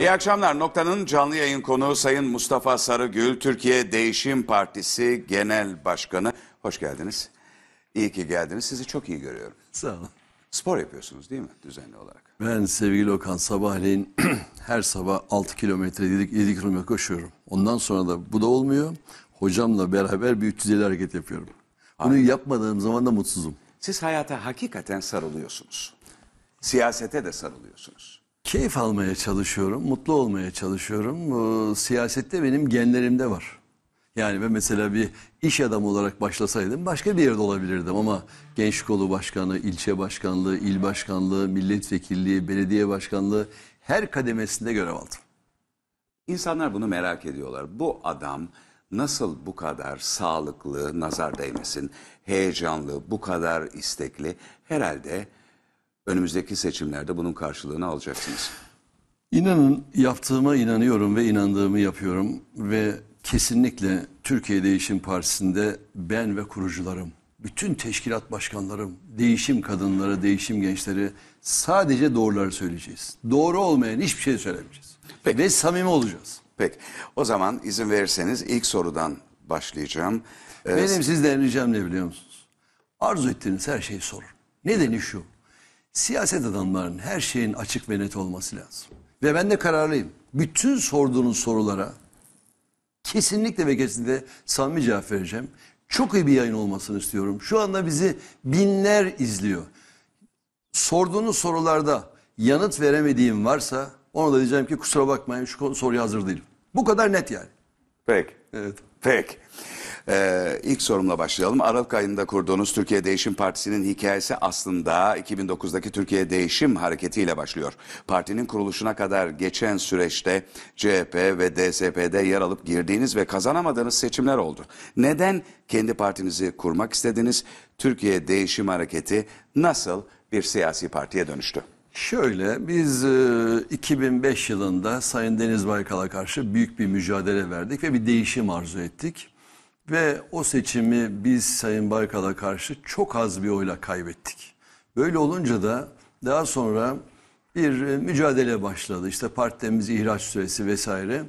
İyi akşamlar. Nokta'nın canlı yayın konuğu Sayın Mustafa Sarıgül, Türkiye Değişim Partisi Genel Başkanı. Hoş geldiniz. İyi ki geldiniz. Sizi çok iyi görüyorum. Sağ olun. Spor yapıyorsunuz değil mi düzenli olarak? Ben sevgili Okan sabahleyin her sabah 6 kilometre 7 kilometre koşuyorum. Ondan sonra da bu da olmuyor. Hocamla beraber bir 350 hareket yapıyorum. Bunu yapmadığım zaman da mutsuzum. Siz hayata hakikaten sarılıyorsunuz. Siyasete de sarılıyorsunuz keyif almaya çalışıyorum, mutlu olmaya çalışıyorum. Ee, siyasette benim genlerimde var. Yani ben mesela bir iş adamı olarak başlasaydım başka bir yerde olabilirdim ama genç kolu başkanı, ilçe başkanlığı, il başkanlığı, milletvekilliği, belediye başkanlığı her kademesinde görev aldım. İnsanlar bunu merak ediyorlar. Bu adam nasıl bu kadar sağlıklı, nazar değmesin, heyecanlı, bu kadar istekli? Herhalde önümüzdeki seçimlerde bunun karşılığını alacaksınız. İnanın yaptığıma inanıyorum ve inandığımı yapıyorum ve kesinlikle Türkiye Değişim Partisi'nde ben ve kurucularım, bütün teşkilat başkanlarım, değişim kadınları, değişim gençleri sadece doğruları söyleyeceğiz. Doğru olmayan hiçbir şey söylemeyeceğiz. Peki. Ve samimi olacağız. Peki. O zaman izin verirseniz ilk sorudan başlayacağım. Ee, Benim ee, sizden ricam ne biliyor musunuz? Arzu ettiğiniz her şeyi sorun. Nedeni şu. Siyaset adamlarının her şeyin açık ve net olması lazım. Ve ben de kararlıyım. Bütün sorduğunuz sorulara kesinlikle ve kesinlikle samimi cevap vereceğim. Çok iyi bir yayın olmasını istiyorum. Şu anda bizi binler izliyor. Sorduğunuz sorularda yanıt veremediğim varsa ona da diyeceğim ki kusura bakmayın şu soruya hazır değilim. Bu kadar net yani. Peki. Evet. Peki. Ee, ilk sorumla başlayalım. Aralık ayında kurduğunuz Türkiye Değişim Partisi'nin hikayesi aslında 2009'daki Türkiye Değişim Hareketi ile başlıyor. Partinin kuruluşuna kadar geçen süreçte CHP ve DSP'de yer alıp girdiğiniz ve kazanamadığınız seçimler oldu. Neden kendi partinizi kurmak istediniz? Türkiye Değişim Hareketi nasıl bir siyasi partiye dönüştü? Şöyle biz 2005 e, yılında Sayın Deniz Baykal'a karşı büyük bir mücadele verdik ve bir değişim arzu ettik. Ve o seçimi biz Sayın Baykal'a karşı çok az bir oyla kaybettik. Böyle olunca da daha sonra bir e, mücadele başladı. İşte partimiz ihraç süresi vesaire.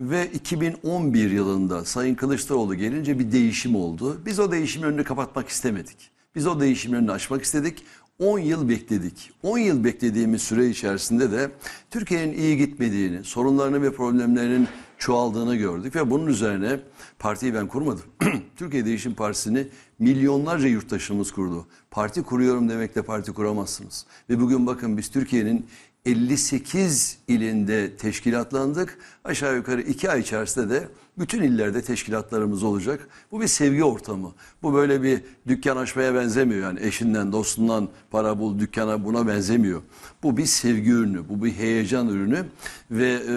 Ve 2011 yılında Sayın Kılıçdaroğlu gelince bir değişim oldu. Biz o değişimin önünü kapatmak istemedik. Biz o değişimin önünü açmak istedik. 10 yıl bekledik. 10 yıl beklediğimiz süre içerisinde de Türkiye'nin iyi gitmediğini, sorunlarını ve problemlerinin çoğaldığını gördük ve bunun üzerine partiyi ben kurmadım. Türkiye Değişim Partisi'ni milyonlarca yurttaşımız kurdu. Parti kuruyorum demekle parti kuramazsınız. Ve bugün bakın biz Türkiye'nin 58 ilinde teşkilatlandık. Aşağı yukarı iki ay içerisinde de bütün illerde teşkilatlarımız olacak. Bu bir sevgi ortamı. Bu böyle bir dükkan açmaya benzemiyor. Yani eşinden, dostundan para bul, dükkana buna benzemiyor. Bu bir sevgi ürünü, bu bir heyecan ürünü. Ve e,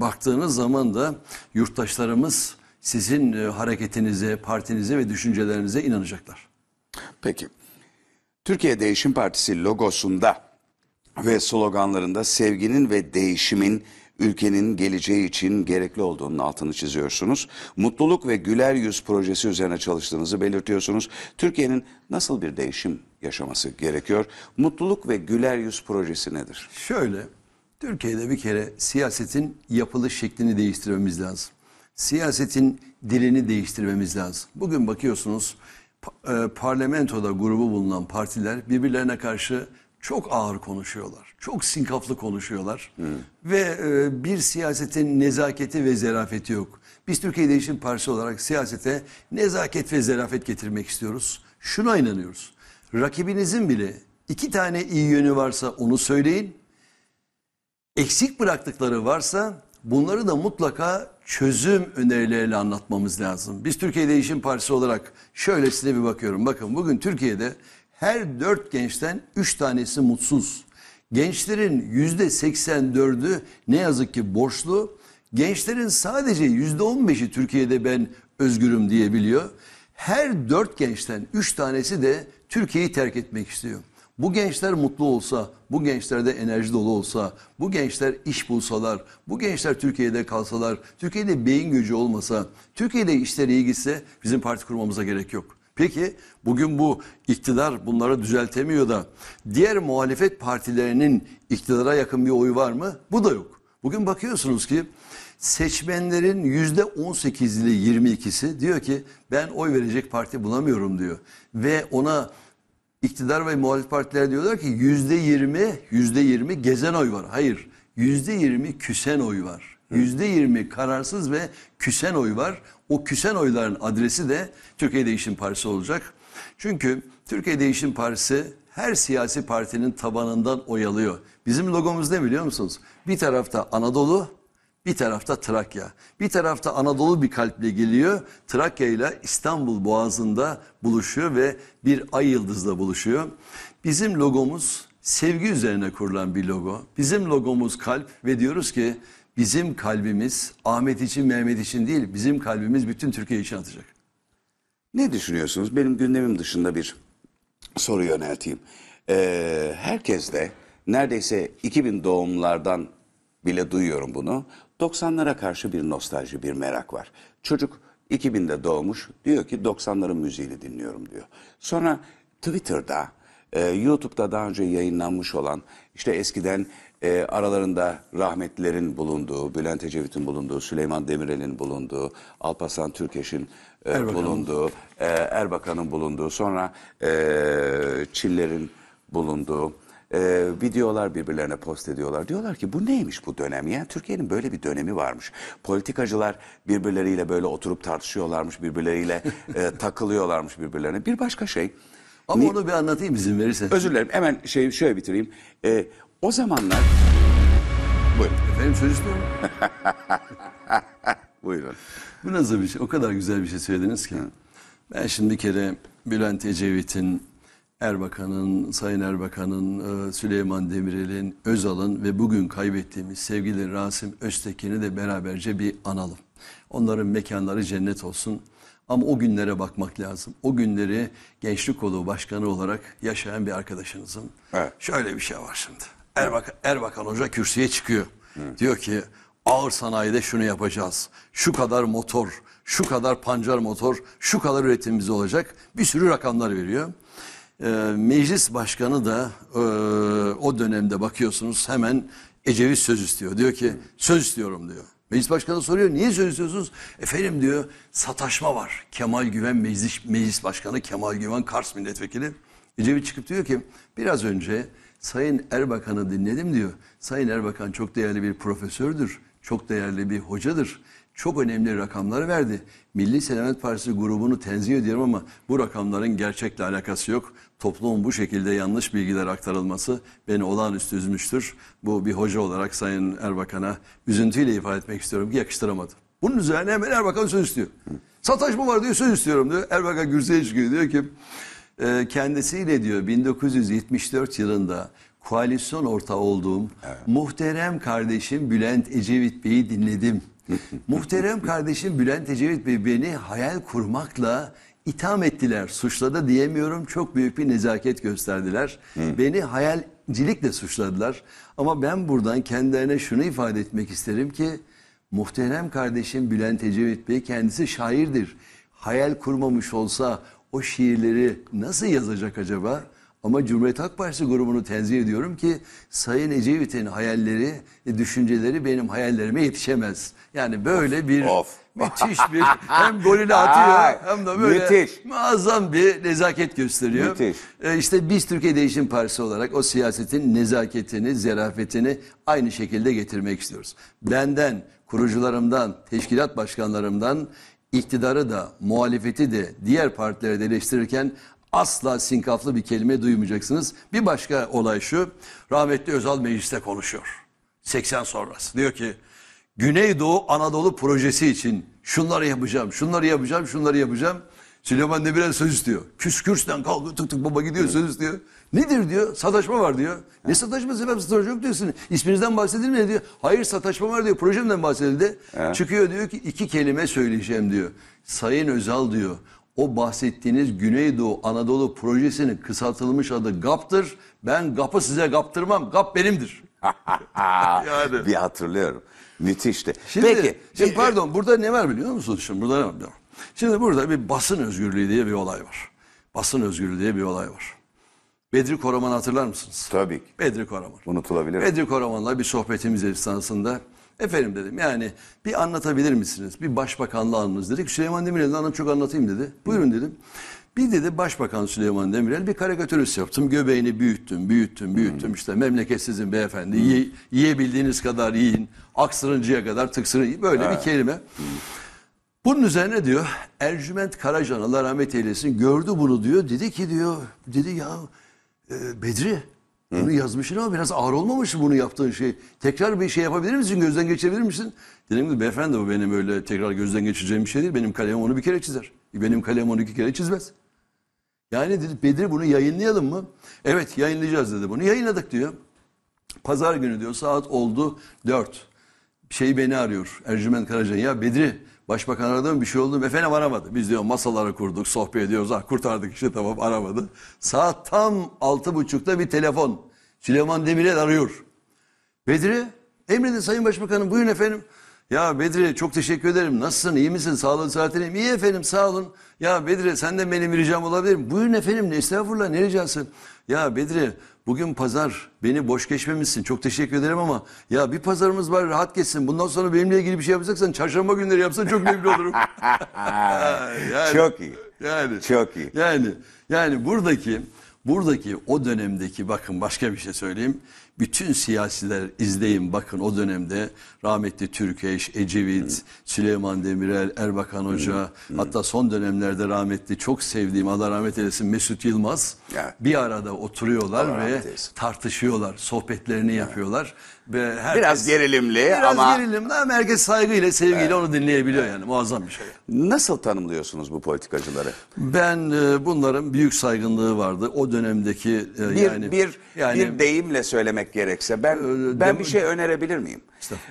baktığınız zaman da yurttaşlarımız sizin e, hareketinize, partinize ve düşüncelerinize inanacaklar. Peki. Türkiye Değişim Partisi logosunda ve sloganlarında sevginin ve değişimin ülkenin geleceği için gerekli olduğunun altını çiziyorsunuz. Mutluluk ve Güler Yüz projesi üzerine çalıştığınızı belirtiyorsunuz. Türkiye'nin nasıl bir değişim yaşaması gerekiyor? Mutluluk ve Güler Yüz projesi nedir? Şöyle, Türkiye'de bir kere siyasetin yapılış şeklini değiştirmemiz lazım. Siyasetin dilini değiştirmemiz lazım. Bugün bakıyorsunuz e, parlamentoda grubu bulunan partiler birbirlerine karşı çok ağır konuşuyorlar. Çok sinkaflı konuşuyorlar. Hı. Hmm. Ve e, bir siyasetin nezaketi ve zerafeti yok. Biz Türkiye Değişim Partisi olarak siyasete nezaket ve zerafet getirmek istiyoruz. Şuna inanıyoruz. Rakibinizin bile iki tane iyi yönü varsa onu söyleyin. Eksik bıraktıkları varsa bunları da mutlaka çözüm önerileriyle anlatmamız lazım. Biz Türkiye Değişim Partisi olarak şöylesine bir bakıyorum. Bakın bugün Türkiye'de her dört gençten üç tanesi mutsuz. Gençlerin yüzde seksen dördü ne yazık ki borçlu. Gençlerin sadece yüzde on beşi Türkiye'de ben özgürüm diyebiliyor. Her dört gençten üç tanesi de Türkiye'yi terk etmek istiyor. Bu gençler mutlu olsa, bu gençlerde enerji dolu olsa, bu gençler iş bulsalar, bu gençler Türkiye'de kalsalar, Türkiye'de beyin gücü olmasa, Türkiye'de işleri iyi gitse bizim parti kurmamıza gerek yok. Peki bugün bu iktidar bunları düzeltemiyor da diğer muhalefet partilerinin iktidara yakın bir oyu var mı? Bu da yok. Bugün bakıyorsunuz ki seçmenlerin yüzde 18'li 22'si diyor ki ben oy verecek parti bulamıyorum diyor. Ve ona iktidar ve muhalif partiler diyorlar ki yüzde 20, yüzde 20 gezen oy var. Hayır yüzde 20 küsen oy var. Yüzde yirmi kararsız ve küsen oy var. O küsen oyların adresi de Türkiye Değişim Partisi olacak. Çünkü Türkiye Değişim Partisi her siyasi partinin tabanından oyalıyor. Bizim logomuz ne biliyor musunuz? Bir tarafta Anadolu, bir tarafta Trakya. Bir tarafta Anadolu bir kalple geliyor. Trakya ile İstanbul Boğazı'nda buluşuyor ve bir ay yıldızla buluşuyor. Bizim logomuz sevgi üzerine kurulan bir logo. Bizim logomuz kalp ve diyoruz ki Bizim kalbimiz Ahmet için Mehmet için değil bizim kalbimiz bütün Türkiye için atacak. Ne düşünüyorsunuz? Benim gündemim dışında bir soru yönelteyim. Ee, herkes de neredeyse 2000 doğumlardan bile duyuyorum bunu. 90'lara karşı bir nostalji, bir merak var. Çocuk 2000'de doğmuş diyor ki 90'ların müziğini dinliyorum diyor. Sonra Twitter'da, e, YouTube'da daha önce yayınlanmış olan işte eskiden e, aralarında rahmetlerin bulunduğu, Bülent Ecevit'in bulunduğu, Süleyman Demirel'in bulunduğu, Alpaslan Türkeş'in e, Erbakan. bulunduğu, e, Erbakan'ın bulunduğu, sonra e, Çiller'in bulunduğu e, videolar birbirlerine post ediyorlar. Diyorlar ki bu neymiş bu dönem ya? Türkiye'nin böyle bir dönemi varmış. Politikacılar birbirleriyle böyle oturup tartışıyorlarmış, birbirleriyle e, takılıyorlarmış birbirlerine. Bir başka şey. Ama ne? onu bir anlatayım izin verirsen. Özür dilerim. Hemen şey şöyle bitireyim. E, o zamanlar... Buyurun. Efendim söz istiyorum. Buyurun. Bu nasıl bir şey? O kadar güzel bir şey söylediniz ki. Ben şimdi bir kere Bülent Ecevit'in, Erbakan'ın, Sayın Erbakan'ın, e, Süleyman Demirel'in, Özal'ın ve bugün kaybettiğimiz sevgili Rasim Öztekin'i de beraberce bir analım. Onların mekanları cennet olsun. Ama o günlere bakmak lazım. O günleri Gençlik Kolu Başkanı olarak yaşayan bir arkadaşınızım. Evet. Şöyle bir şey var şimdi. Erbakan, Erbakan Hoca kürsüye çıkıyor. Hı. Diyor ki ağır sanayide şunu yapacağız. Şu kadar motor, şu kadar pancar motor, şu kadar üretimimiz olacak. Bir sürü rakamlar veriyor. Ee, meclis başkanı da e, o dönemde bakıyorsunuz hemen Ecevit söz istiyor. Diyor ki söz istiyorum diyor. Meclis başkanı soruyor niye söz istiyorsunuz? Efendim diyor sataşma var. Kemal Güven meclis, meclis başkanı Kemal Güven Kars milletvekili. Ecevit çıkıp diyor ki biraz önce Sayın Erbakan'ı dinledim diyor. Sayın Erbakan çok değerli bir profesördür. Çok değerli bir hocadır. Çok önemli rakamlar verdi. Milli Selamet Partisi grubunu tenzih ediyorum ama bu rakamların gerçekle alakası yok. Toplumun bu şekilde yanlış bilgiler aktarılması beni olağanüstü üzmüştür. Bu bir hoca olarak Sayın Erbakan'a üzüntüyle ifade etmek istiyorum ki yakıştıramadım. Bunun üzerine hemen Erbakan söz istiyor. Sataş mı var diyor söz istiyorum diyor. Erbakan Gürseye çıkıyor diyor ki e, kendisiyle diyor 1974 yılında koalisyon ortağı olduğum evet. muhterem kardeşim Bülent Ecevit Bey'i dinledim. muhterem kardeşim Bülent Ecevit Bey beni hayal kurmakla itham ettiler. Suçla diyemiyorum. Çok büyük bir nezaket gösterdiler. Beni hayalcilikle suçladılar. Ama ben buradan kendilerine şunu ifade etmek isterim ki muhterem kardeşim Bülent Ecevit Bey kendisi şairdir. Hayal kurmamış olsa o şiirleri nasıl yazacak acaba? Ama Cumhuriyet Halk Partisi grubunu tenzih ediyorum ki Sayın Ecevit'in hayalleri, düşünceleri benim hayallerime yetişemez. Yani böyle bir of. müthiş bir hem golünü atıyor hem de böyle müthiş. muazzam bir nezaket gösteriyor. Müthiş. Ee, işte biz Türkiye Değişim Partisi olarak o siyasetin nezaketini, zerafetini aynı şekilde getirmek istiyoruz. Benden, kurucularımdan, teşkilat başkanlarımdan iktidarı da muhalefeti de diğer partileri de eleştirirken asla sinkaflı bir kelime duymayacaksınız. Bir başka olay şu rahmetli Özal mecliste konuşuyor 80 sonrası diyor ki Güneydoğu Anadolu projesi için şunları yapacağım şunları yapacağım şunları yapacağım. Süleyman Demirel söz istiyor. Küskürsten kalkıyor tık tık baba gidiyor söz istiyor. Nedir diyor? Sataşma var diyor. Ne sataşması efendim? Sataşma yok diyorsun. İsminizden bahsedilmiyor diyor. Hayır sataşma var diyor. Projemden bahsedildi. He. Çıkıyor diyor ki iki kelime söyleyeceğim diyor. Sayın Özal diyor. O bahsettiğiniz Güneydoğu Anadolu projesinin kısaltılmış adı GAP'tır. Ben GAP'ı size kaptırmam. GAP benimdir. yani. Bir hatırlıyorum. Müthişti. Şimdi, Peki. Şimdi e, e- pardon burada ne var biliyor musunuz? Şimdi burada ne var? Şimdi burada bir basın özgürlüğü diye bir olay var. Basın özgürlüğü diye bir olay var. Bedri Koraman hatırlar mısınız? Tabii ki. Bedri Koraman. Unutulabilir. Bedri Koraman'la bir sohbetimiz esnasında efendim dedim yani bir anlatabilir misiniz? Bir başbakanla anınız dedik. Süleyman Demirel'den anım çok anlatayım dedi. Buyurun dedim. Bir dedi Başbakan Süleyman Demirel bir karikatürist yaptım. Göbeğini büyüttüm, büyüttüm, büyüttüm. Hmm. İşte memleket sizin beyefendi. Hmm. Ye, yiyebildiğiniz kadar yiyin. Aksırıncıya kadar tıksırın. Böyle ha. bir kelime. Hmm. Bunun üzerine diyor Ercüment Karacan Allah rahmet eylesin gördü bunu diyor. Dedi ki diyor dedi ya ee, Bedri bunu yazmışsın ama biraz ağır olmamış mı bunu yaptığın şey? Tekrar bir şey yapabilir misin? Gözden geçebilir misin? Dedim ki beyefendi bu benim öyle tekrar gözden geçireceğim bir şey değil. Benim kalemim onu bir kere çizer. Benim kalem onu iki kere çizmez. Yani dedi Bedri bunu yayınlayalım mı? Evet yayınlayacağız dedi bunu. Yayınladık diyor. Pazar günü diyor saat oldu dört. Şey beni arıyor Ercüment Karacan. Ya Bedri Başbakan aradı mı bir şey oldu mu? Efendim aramadı. Biz diyor masaları kurduk, sohbet ediyoruz. Ah kurtardık işte tamam aramadı. Saat tam altı buçukta bir telefon. Süleyman Demirel arıyor. Bedri, emredin Sayın Başbakanım buyurun efendim. Ya Bedri çok teşekkür ederim. Nasılsın? İyi misin? Sağlığın, sıhhatin iyi İyi efendim sağ olun. Ya Bedri senden benim bir ricam olabilir mi? Buyurun efendim ne estağfurullah ne ricası? Ya Bedri Bugün pazar beni boş geçmemişsin çok teşekkür ederim ama ya bir pazarımız var rahat geçsin. Bundan sonra benimle ilgili bir şey yapacaksan çarşamba günleri yapsan çok memnun olurum. yani, çok iyi. Yani. Çok iyi. Yani yani buradaki buradaki o dönemdeki bakın başka bir şey söyleyeyim bütün siyasiler izleyin bakın o dönemde rahmetli Türkeş, Ecevit, Hı. Süleyman Demirel, Erbakan Hoca Hı. hatta son dönemlerde rahmetli çok sevdiğim Allah rahmet eylesin Mesut Yılmaz evet. bir arada oturuyorlar Allah ve tartışıyorlar, sohbetlerini evet. yapıyorlar herkes, biraz gerilimli biraz ama... Biraz gerilimli ama herkes saygıyla, sevgiyle evet. onu dinleyebiliyor yani. Muazzam bir şey. Nasıl tanımlıyorsunuz bu politikacıları? Ben e, bunların büyük saygınlığı vardı. O dönemdeki e, bir, yani... Bir, yani, bir deyimle söylemek gerekse ben e, ben bir şey önerebilir miyim?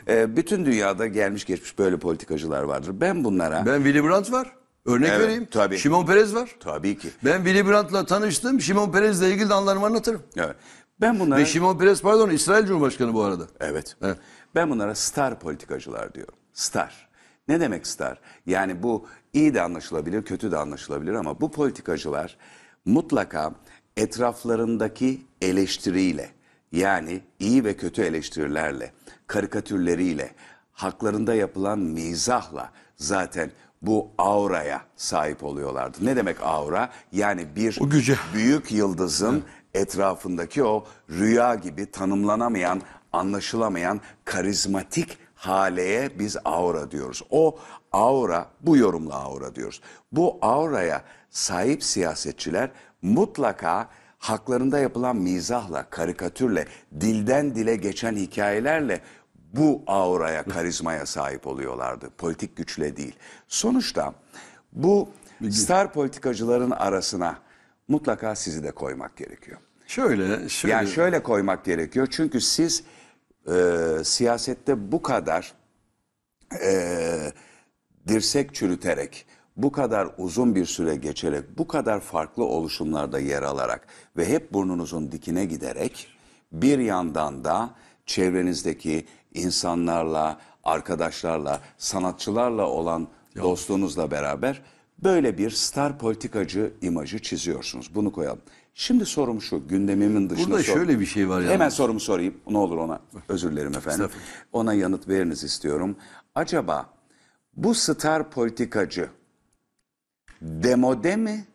E, bütün dünyada gelmiş geçmiş böyle politikacılar vardır. Ben bunlara... Ben Willy Brandt var. Örnek evet, vereyim. Tabii. Şimon Perez var. Tabii ki. Ben Willy Brandt'la tanıştım. Şimon Perez'le ilgili de anılarımı anlatırım. Evet. Ben bunlara... Ve Şimon Peres pardon İsrail Cumhurbaşkanı bu arada. Evet. evet. Ben bunlara star politikacılar diyorum. Star. Ne demek star? Yani bu iyi de anlaşılabilir, kötü de anlaşılabilir ama bu politikacılar mutlaka etraflarındaki eleştiriyle yani iyi ve kötü eleştirilerle, karikatürleriyle, haklarında yapılan mizahla zaten bu auraya sahip oluyorlardı. Ne demek aura? Yani bir o güce. büyük yıldızın etrafındaki o rüya gibi tanımlanamayan, anlaşılamayan karizmatik haleye biz aura diyoruz. O aura, bu yorumla aura diyoruz. Bu auraya sahip siyasetçiler mutlaka haklarında yapılan mizahla, karikatürle, dilden dile geçen hikayelerle bu auraya, karizmaya sahip oluyorlardı. Politik güçle değil. Sonuçta bu star politikacıların arasına mutlaka sizi de koymak gerekiyor. Şöyle, şöyle. Yani şöyle koymak gerekiyor. Çünkü siz e, siyasette bu kadar e, dirsek çürüterek, bu kadar uzun bir süre geçerek, bu kadar farklı oluşumlarda yer alarak ve hep burnunuzun dikine giderek bir yandan da çevrenizdeki insanlarla, arkadaşlarla, sanatçılarla olan ya. dostluğunuzla beraber Böyle bir star politikacı imajı çiziyorsunuz. Bunu koyalım. Şimdi sorum şu gündemimin dışında Burada sorum. şöyle bir şey var. Yalnız. Hemen sorumu sorayım. Ne olur ona özür dilerim efendim. Ona yanıt veriniz istiyorum. Acaba bu star politikacı demode mi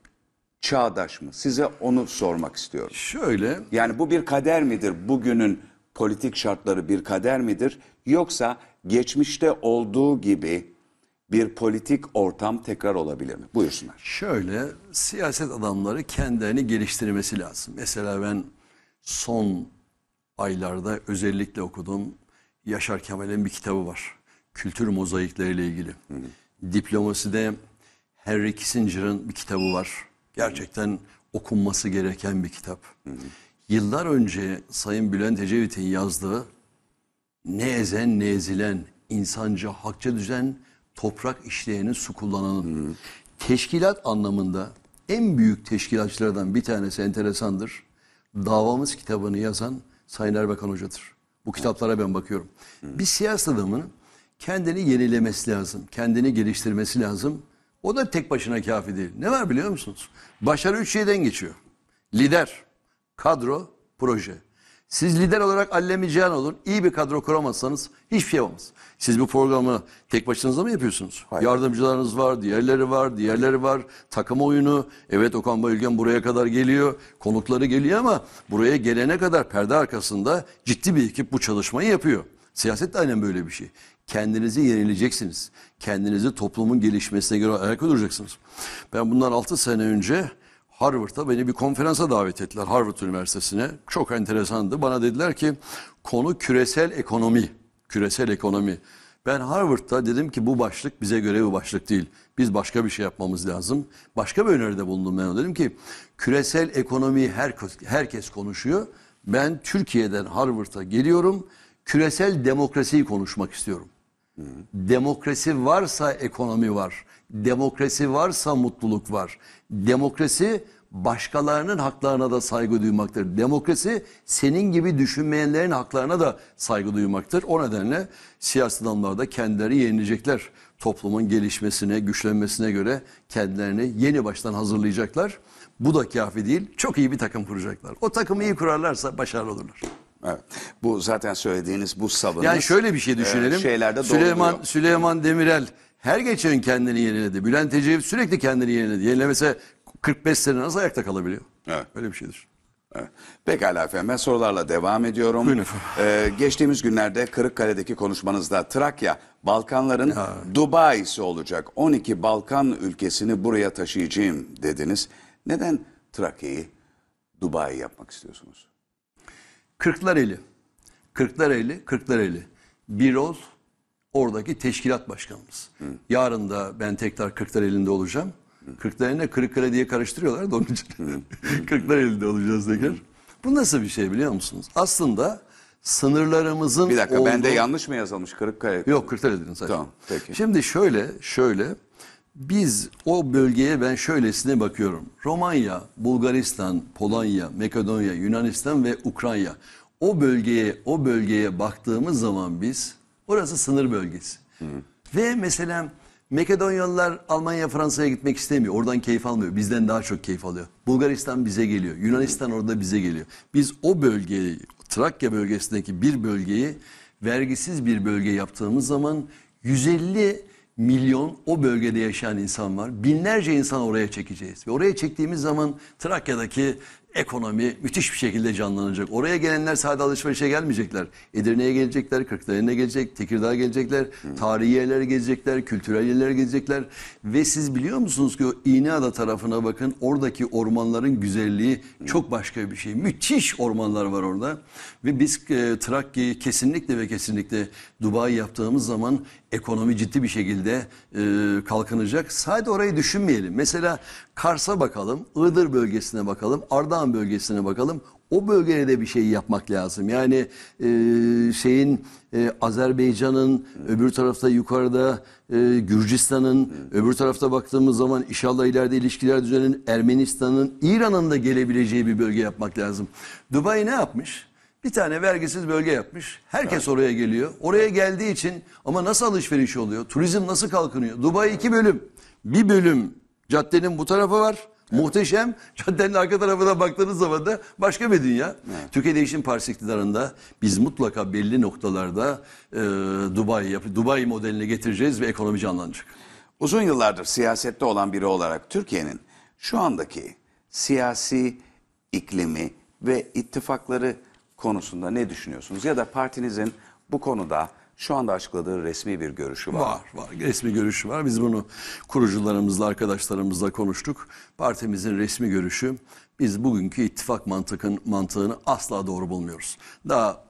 çağdaş mı? Size onu sormak istiyorum. Şöyle. Yani bu bir kader midir? Bugünün politik şartları bir kader midir? Yoksa geçmişte olduğu gibi bir politik ortam tekrar olabilir mi? Buyursunlar. Şöyle siyaset adamları kendilerini geliştirmesi lazım. Mesela ben son aylarda özellikle okudum. Yaşar Kemal'in bir kitabı var. Kültür mozaikleriyle ilgili. Hı hı. Diplomaside Henry Kissinger'ın bir kitabı var. Gerçekten okunması gereken bir kitap. Hı hı. Yıllar önce Sayın Bülent Ecevit'in yazdığı ne ezen ne ezilen İnsanca hakça düzen toprak işleyenin, su kullananın. Hı. Teşkilat anlamında en büyük teşkilatçılardan bir tanesi enteresandır. Davamız kitabını yazan Sayın Erbakan Hoca'dır. Bu kitaplara ben bakıyorum. Hı. Bir siyaset adamının kendini yenilemesi lazım. Kendini geliştirmesi lazım. O da tek başına kafi değil. Ne var biliyor musunuz? Başarı üç şeyden geçiyor. Lider, kadro, proje. Siz lider olarak allemi cihan olun. İyi bir kadro kuramazsanız hiçbir şey yapamaz. Siz bu programı tek başınıza mı yapıyorsunuz? Hayır. Yardımcılarınız var, diğerleri var, diğerleri var. Takım oyunu. Evet Okan Bayülgen buraya kadar geliyor. Konukları geliyor ama buraya gelene kadar perde arkasında ciddi bir ekip bu çalışmayı yapıyor. Siyaset de aynen böyle bir şey. Kendinizi yenileceksiniz. Kendinizi toplumun gelişmesine göre ayak uyduracaksınız. Ben bundan 6 sene önce Harvard'a beni bir konferansa davet ettiler Harvard Üniversitesi'ne. Çok enteresandı. Bana dediler ki konu küresel ekonomi. Küresel ekonomi. Ben Harvard'da dedim ki bu başlık bize göre bir başlık değil. Biz başka bir şey yapmamız lazım. Başka bir öneride bulundum ben. Dedim ki küresel ekonomiyi her, herkes konuşuyor. Ben Türkiye'den Harvard'a geliyorum. Küresel demokrasiyi konuşmak istiyorum. Hı. Demokrasi varsa ekonomi var. Demokrasi varsa mutluluk var. Demokrasi başkalarının haklarına da saygı duymaktır. Demokrasi senin gibi düşünmeyenlerin haklarına da saygı duymaktır. O nedenle siyasi adamlar da kendileri yenilecekler. Toplumun gelişmesine, güçlenmesine göre kendilerini yeni baştan hazırlayacaklar. Bu da kafi değil. Çok iyi bir takım kuracaklar. O takımı iyi kurarlarsa başarılı olurlar. Evet. Bu zaten söylediğiniz bu sabırınız. Yani şöyle bir şey ee, düşünelim. şeylerde Süleyman doğruluyor. Süleyman Demirel her geçen kendini yeniledi. Bülent Ecevit sürekli kendini yeniledi. Yenilemese 45 sene nasıl ayakta kalabiliyor? Evet. Öyle bir şeydir. Evet. Pekala efendim ben sorularla devam ediyorum. Buyurun Ee, geçtiğimiz günlerde Kırıkkale'deki konuşmanızda Trakya Balkanların ya. Dubai'si olacak. 12 Balkan ülkesini buraya taşıyacağım dediniz. Neden Trakya'yı Dubai yapmak istiyorsunuz? Kırklareli. Kırklareli, Kırklareli. Biroz, oradaki teşkilat başkanımız. Hı. Yarın da ben tekrar Kırklar elinde olacağım. Kırklareli'ne Kırıkkale diye karıştırıyorlar da onun için Kırklar elinde olacağız tekrar. Bu nasıl bir şey biliyor musunuz? Aslında sınırlarımızın Bir dakika olduğu... bende yanlış mı yazılmış Kırıkkale? Yok kırklar dedin sadece. Tamam peki. Şimdi şöyle şöyle biz o bölgeye ben şöylesine bakıyorum. Romanya, Bulgaristan, Polonya, Makedonya, Yunanistan ve Ukrayna. O bölgeye o bölgeye baktığımız zaman biz Orası sınır bölgesi. Hı. Ve mesela Makedonyalılar Almanya, Fransa'ya gitmek istemiyor. Oradan keyif almıyor. Bizden daha çok keyif alıyor. Bulgaristan bize geliyor. Yunanistan orada bize geliyor. Biz o bölgeyi, Trakya bölgesindeki bir bölgeyi vergisiz bir bölge yaptığımız zaman 150 milyon o bölgede yaşayan insan var. Binlerce insan oraya çekeceğiz. Ve oraya çektiğimiz zaman Trakya'daki ekonomi müthiş bir şekilde canlanacak. Oraya gelenler sadece alışverişe gelmeyecekler. Edirne'ye gelecekler, Kırklareli'ne gelecek, Tekirdağ'a gelecekler, tarihi yerlere gelecekler, kültürel yerlere gelecekler. Ve siz biliyor musunuz ki o İğneada tarafına bakın oradaki ormanların güzelliği çok başka bir şey. Müthiş ormanlar var orada. Ve biz e, Trakya'yı kesinlikle ve kesinlikle Dubai yaptığımız zaman ekonomi ciddi bir şekilde e, kalkınacak. Sadece orayı düşünmeyelim. Mesela Kars'a bakalım, Iğdır bölgesine bakalım, Ardahan bölgesine bakalım. O bölgede de bir şey yapmak lazım. Yani e, şeyin e, Azerbaycan'ın evet. öbür tarafta yukarıda e, Gürcistan'ın evet. öbür tarafta baktığımız zaman inşallah ileride ilişkiler düzenin Ermenistan'ın İran'ın da gelebileceği bir bölge yapmak lazım. Dubai ne yapmış? Bir tane vergisiz bölge yapmış. Herkes evet. oraya geliyor. Oraya geldiği için ama nasıl alışveriş oluyor? Turizm nasıl kalkınıyor? Dubai iki bölüm. Bir bölüm Caddenin bu tarafı var. Evet. Muhteşem. Caddenin arka tarafına baktığınız zaman da başka bir dünya. Evet. Türkiye Değişim Partisi iktidarında biz mutlaka belli noktalarda e, Dubai yap Dubai modelini getireceğiz ve ekonomi canlanacak. Uzun yıllardır siyasette olan biri olarak Türkiye'nin şu andaki siyasi iklimi ve ittifakları konusunda ne düşünüyorsunuz? Ya da partinizin bu konuda şu anda açıkladığı resmi bir görüşü var. Var, var. Resmi görüşü var. Biz bunu kurucularımızla, arkadaşlarımızla konuştuk. Partimizin resmi görüşü biz bugünkü ittifak mantıkın mantığını asla doğru bulmuyoruz. Daha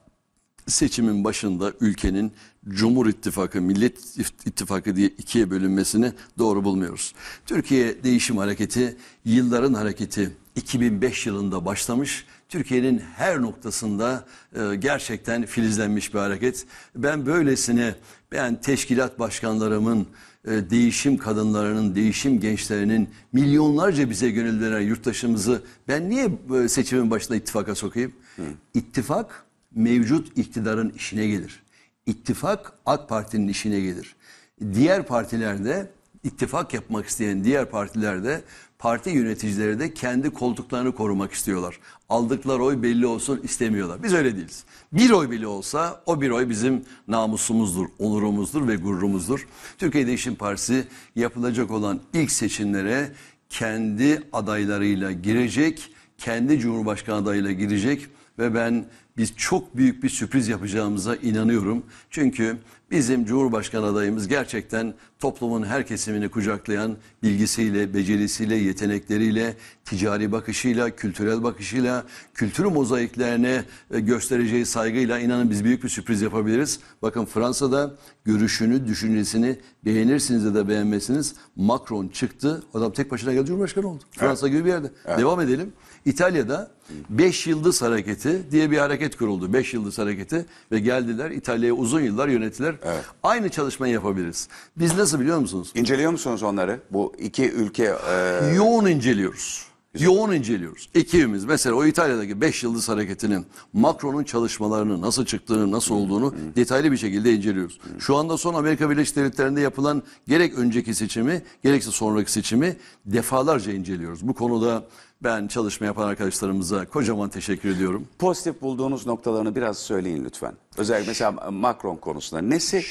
seçimin başında ülkenin Cumhur İttifakı, Millet İttifakı diye ikiye bölünmesini doğru bulmuyoruz. Türkiye Değişim Hareketi yılların hareketi 2005 yılında başlamış Türkiye'nin her noktasında e, gerçekten filizlenmiş bir hareket. Ben böylesini, ben teşkilat başkanlarımın e, değişim kadınlarının, değişim gençlerinin milyonlarca bize gönül yurttaşımızı ben niye e, seçimin başında ittifaka sokayım? Hı. İttifak mevcut iktidarın işine gelir. İttifak AK Parti'nin işine gelir. Diğer partilerde ittifak yapmak isteyen diğer partilerde parti yöneticileri de kendi koltuklarını korumak istiyorlar. Aldıkları oy belli olsun istemiyorlar. Biz öyle değiliz. Bir oy bile olsa o bir oy bizim namusumuzdur, onurumuzdur ve gururumuzdur. Türkiye Değişim Partisi yapılacak olan ilk seçimlere kendi adaylarıyla girecek, kendi Cumhurbaşkanı adayıyla girecek ve ben biz çok büyük bir sürpriz yapacağımıza inanıyorum. Çünkü bizim Cumhurbaşkanı adayımız gerçekten toplumun her kesimini kucaklayan bilgisiyle, becerisiyle, yetenekleriyle, ticari bakışıyla, kültürel bakışıyla, kültür mozaiklerine e, göstereceği saygıyla inanın biz büyük bir sürpriz yapabiliriz. Bakın Fransa'da görüşünü, düşüncesini beğenirsiniz de da beğenmesiniz. Macron çıktı. Adam tek başına geldi Cumhurbaşkanı oldu. Fransa evet. gibi bir yerde. Evet. Devam edelim. İtalya'da beş Yıldız Hareketi diye bir hareket kuruldu. beş Yıldız Hareketi ve geldiler İtalya'ya uzun yıllar yönettiler. Evet. Aynı çalışmayı yapabiliriz. Biz nasıl biliyor musunuz? İnceliyor musunuz onları? Bu iki ülke... E... Yoğun inceliyoruz. Güzel. Yoğun inceliyoruz. Ekibimiz mesela o İtalya'daki beş yıldız hareketinin Macron'un çalışmalarını nasıl çıktığını, nasıl olduğunu hmm. detaylı bir şekilde inceliyoruz. Hmm. Şu anda son Amerika Birleşik Devletleri'nde yapılan gerek önceki seçimi gerekse sonraki seçimi defalarca inceliyoruz. Bu konuda ben çalışma yapan arkadaşlarımıza kocaman teşekkür ediyorum. Pozitif bulduğunuz noktalarını biraz söyleyin lütfen. Özellikle mesela Macron konusunda. Nesi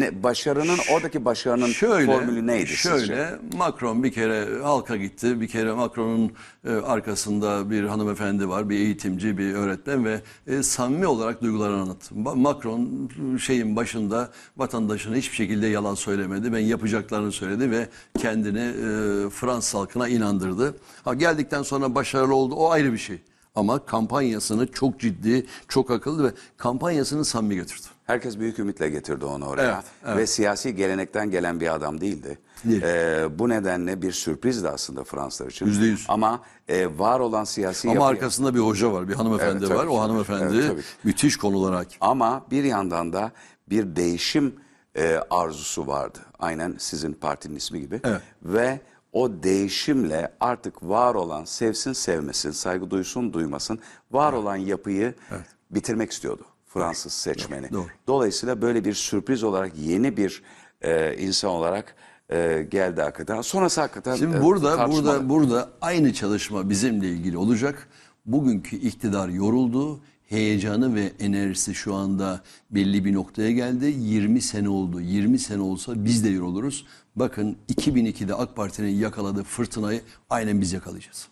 ne, başarının oradaki başarının şöyle, formülü neydi? Şöyle sizce? Macron bir kere halka gitti. Bir kere Macron'un e, arkasında bir hanımefendi var. Bir eğitimci, bir öğretmen ve e, samimi olarak duygularını anlattı. Macron şeyin başında vatandaşına hiçbir şekilde yalan söylemedi. Ben yapacaklarını söyledi ve kendini e, Fransız halkına inandırdı. Ha, geldikten sonra başarılı oldu. O ayrı bir şey. Ama kampanyasını çok ciddi, çok akıllı ve kampanyasını samimi getirdi. Herkes büyük ümitle getirdi onu oraya. Evet, evet. Ve siyasi gelenekten gelen bir adam değildi. Değil. Ee, bu nedenle bir sürprizdi aslında Fransızlar için. %100. Ama e, var olan siyasi... Ama yapı... arkasında bir hoca var, bir hanımefendi evet, var. Ki. O hanımefendi evet, müthiş konulara Ama bir yandan da bir değişim e, arzusu vardı. Aynen sizin partinin ismi gibi. Evet. Ve o değişimle artık var olan sevsin sevmesin, saygı duysun duymasın, var olan yapıyı evet. bitirmek istiyordu Fransız seçmeni. Doğru. Doğru. Dolayısıyla böyle bir sürpriz olarak yeni bir e, insan olarak e, geldi hakikaten. Sonrası hakikaten Şimdi e, burada tartışmalı. burada burada aynı çalışma bizimle ilgili olacak. Bugünkü iktidar yoruldu. Heyecanı ve enerjisi şu anda belli bir noktaya geldi. 20 sene oldu. 20 sene olsa biz de yoruluruz. Bakın 2002'de AK Parti'nin yakaladığı fırtınayı aynen biz yakalayacağız.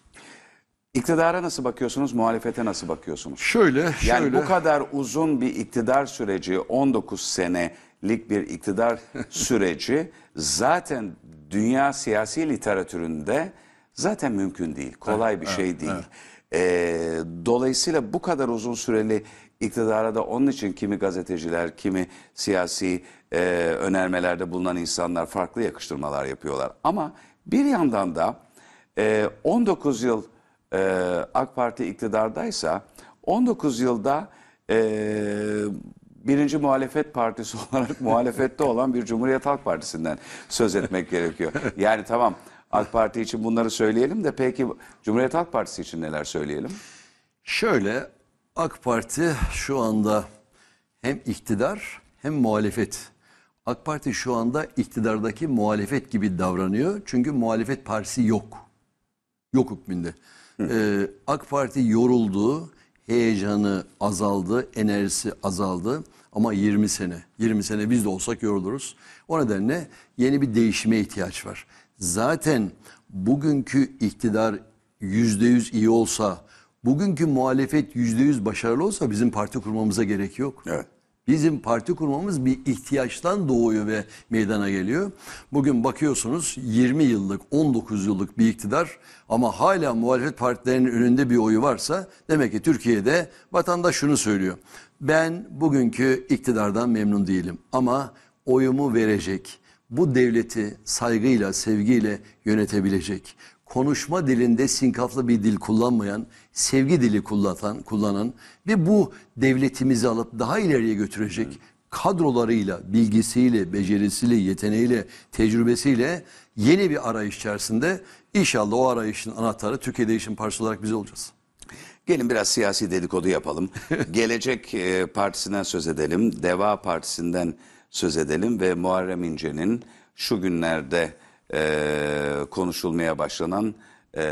İktidara nasıl bakıyorsunuz, muhalefete nasıl bakıyorsunuz? Şöyle, yani şöyle. bu kadar uzun bir iktidar süreci, 19 senelik bir iktidar süreci zaten dünya siyasi literatüründe zaten mümkün değil. Kolay bir şey değil. Ee, dolayısıyla bu kadar uzun süreli iktidara da onun için kimi gazeteciler, kimi siyasi e, önermelerde bulunan insanlar farklı yakıştırmalar yapıyorlar. Ama bir yandan da e, 19 yıl e, AK Parti iktidardaysa 19 yılda e, birinci muhalefet partisi olarak muhalefette olan bir Cumhuriyet Halk Partisi'nden söz etmek gerekiyor. Yani tamam AK Parti için bunları söyleyelim de peki Cumhuriyet Halk Partisi için neler söyleyelim? Şöyle AK Parti şu anda hem iktidar hem muhalefet. AK Parti şu anda iktidardaki muhalefet gibi davranıyor. Çünkü muhalefet partisi yok. Yok hükmünde. Ee, AK Parti yoruldu, heyecanı azaldı, enerjisi azaldı. Ama 20 sene, 20 sene biz de olsak yoruluruz. O nedenle yeni bir değişime ihtiyaç var. Zaten bugünkü iktidar %100 iyi olsa Bugünkü muhalefet yüzde yüz başarılı olsa bizim parti kurmamıza gerek yok. Evet. Bizim parti kurmamız bir ihtiyaçtan doğuyor ve meydana geliyor. Bugün bakıyorsunuz 20 yıllık, 19 yıllık bir iktidar ama hala muhalefet partilerinin önünde bir oyu varsa demek ki Türkiye'de vatandaş şunu söylüyor. Ben bugünkü iktidardan memnun değilim ama oyumu verecek, bu devleti saygıyla, sevgiyle yönetebilecek, konuşma dilinde sinkaflı bir dil kullanmayan, sevgi dili kullanan, kullanan ve bu devletimizi alıp daha ileriye götürecek kadrolarıyla, bilgisiyle, becerisiyle, yeteneğiyle, tecrübesiyle yeni bir arayış içerisinde inşallah o arayışın anahtarı Türkiye Değişim Partisi olarak biz olacağız. Gelin biraz siyasi dedikodu yapalım. Gelecek e, Partisi'nden söz edelim, Deva Partisi'nden söz edelim ve Muharrem İnce'nin şu günlerde e, konuşulmaya başlanan e,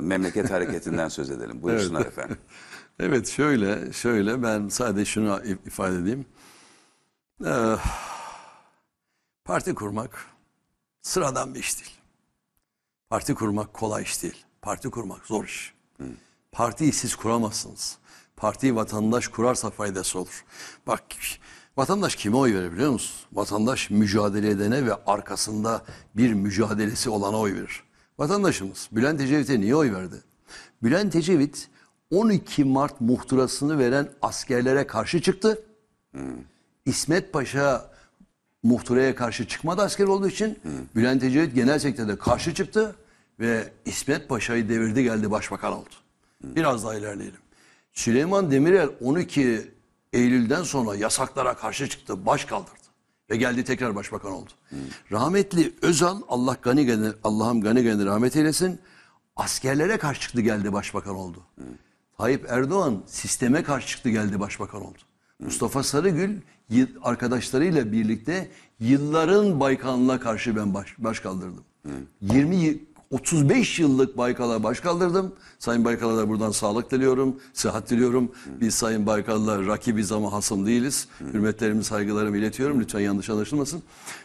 memleket hareketinden söz edelim. Buyursunlar evet. efendim. evet şöyle şöyle ben sadece şunu ifade edeyim. Ee, parti kurmak sıradan bir iş değil. Parti kurmak kolay iş değil. Parti kurmak zor iş. Hı. Partiyi siz kuramazsınız. Partiyi vatandaş kurarsa faydası olur. Bak Vatandaş kime oy verir biliyor musunuz? Vatandaş mücadele edene ve arkasında bir mücadelesi olana oy verir. Vatandaşımız Bülent Ecevit'e niye oy verdi? Bülent Ecevit 12 Mart muhtırasını veren askerlere karşı çıktı. İsmet Paşa muhtıraya karşı çıkmadı asker olduğu için. Bülent Ecevit genel sekreterde karşı çıktı ve İsmet Paşa'yı devirdi geldi başbakan oldu. Biraz daha ilerleyelim. Süleyman Demirel 12 Eylül'den sonra yasaklara karşı çıktı, baş kaldırdı ve geldi tekrar başbakan oldu. Hmm. Rahmetli Özal Allah gani gani Allah'ım gani gani rahmet eylesin. Askerlere karşı çıktı geldi başbakan oldu. Hmm. Tayyip Erdoğan sisteme karşı çıktı geldi başbakan oldu. Hmm. Mustafa Sarıgül arkadaşlarıyla birlikte yılların Baykan'la karşı ben baş, baş kaldırdım. Hmm. 20 35 yıllık Baykal'a baş kaldırdım. Sayın Baykal'a da buradan sağlık diliyorum, sıhhat diliyorum. Biz Sayın Baykal'la rakibiz ama hasım değiliz. Hürmetlerimi, saygılarımı iletiyorum. Lütfen yanlış anlaşılmasın.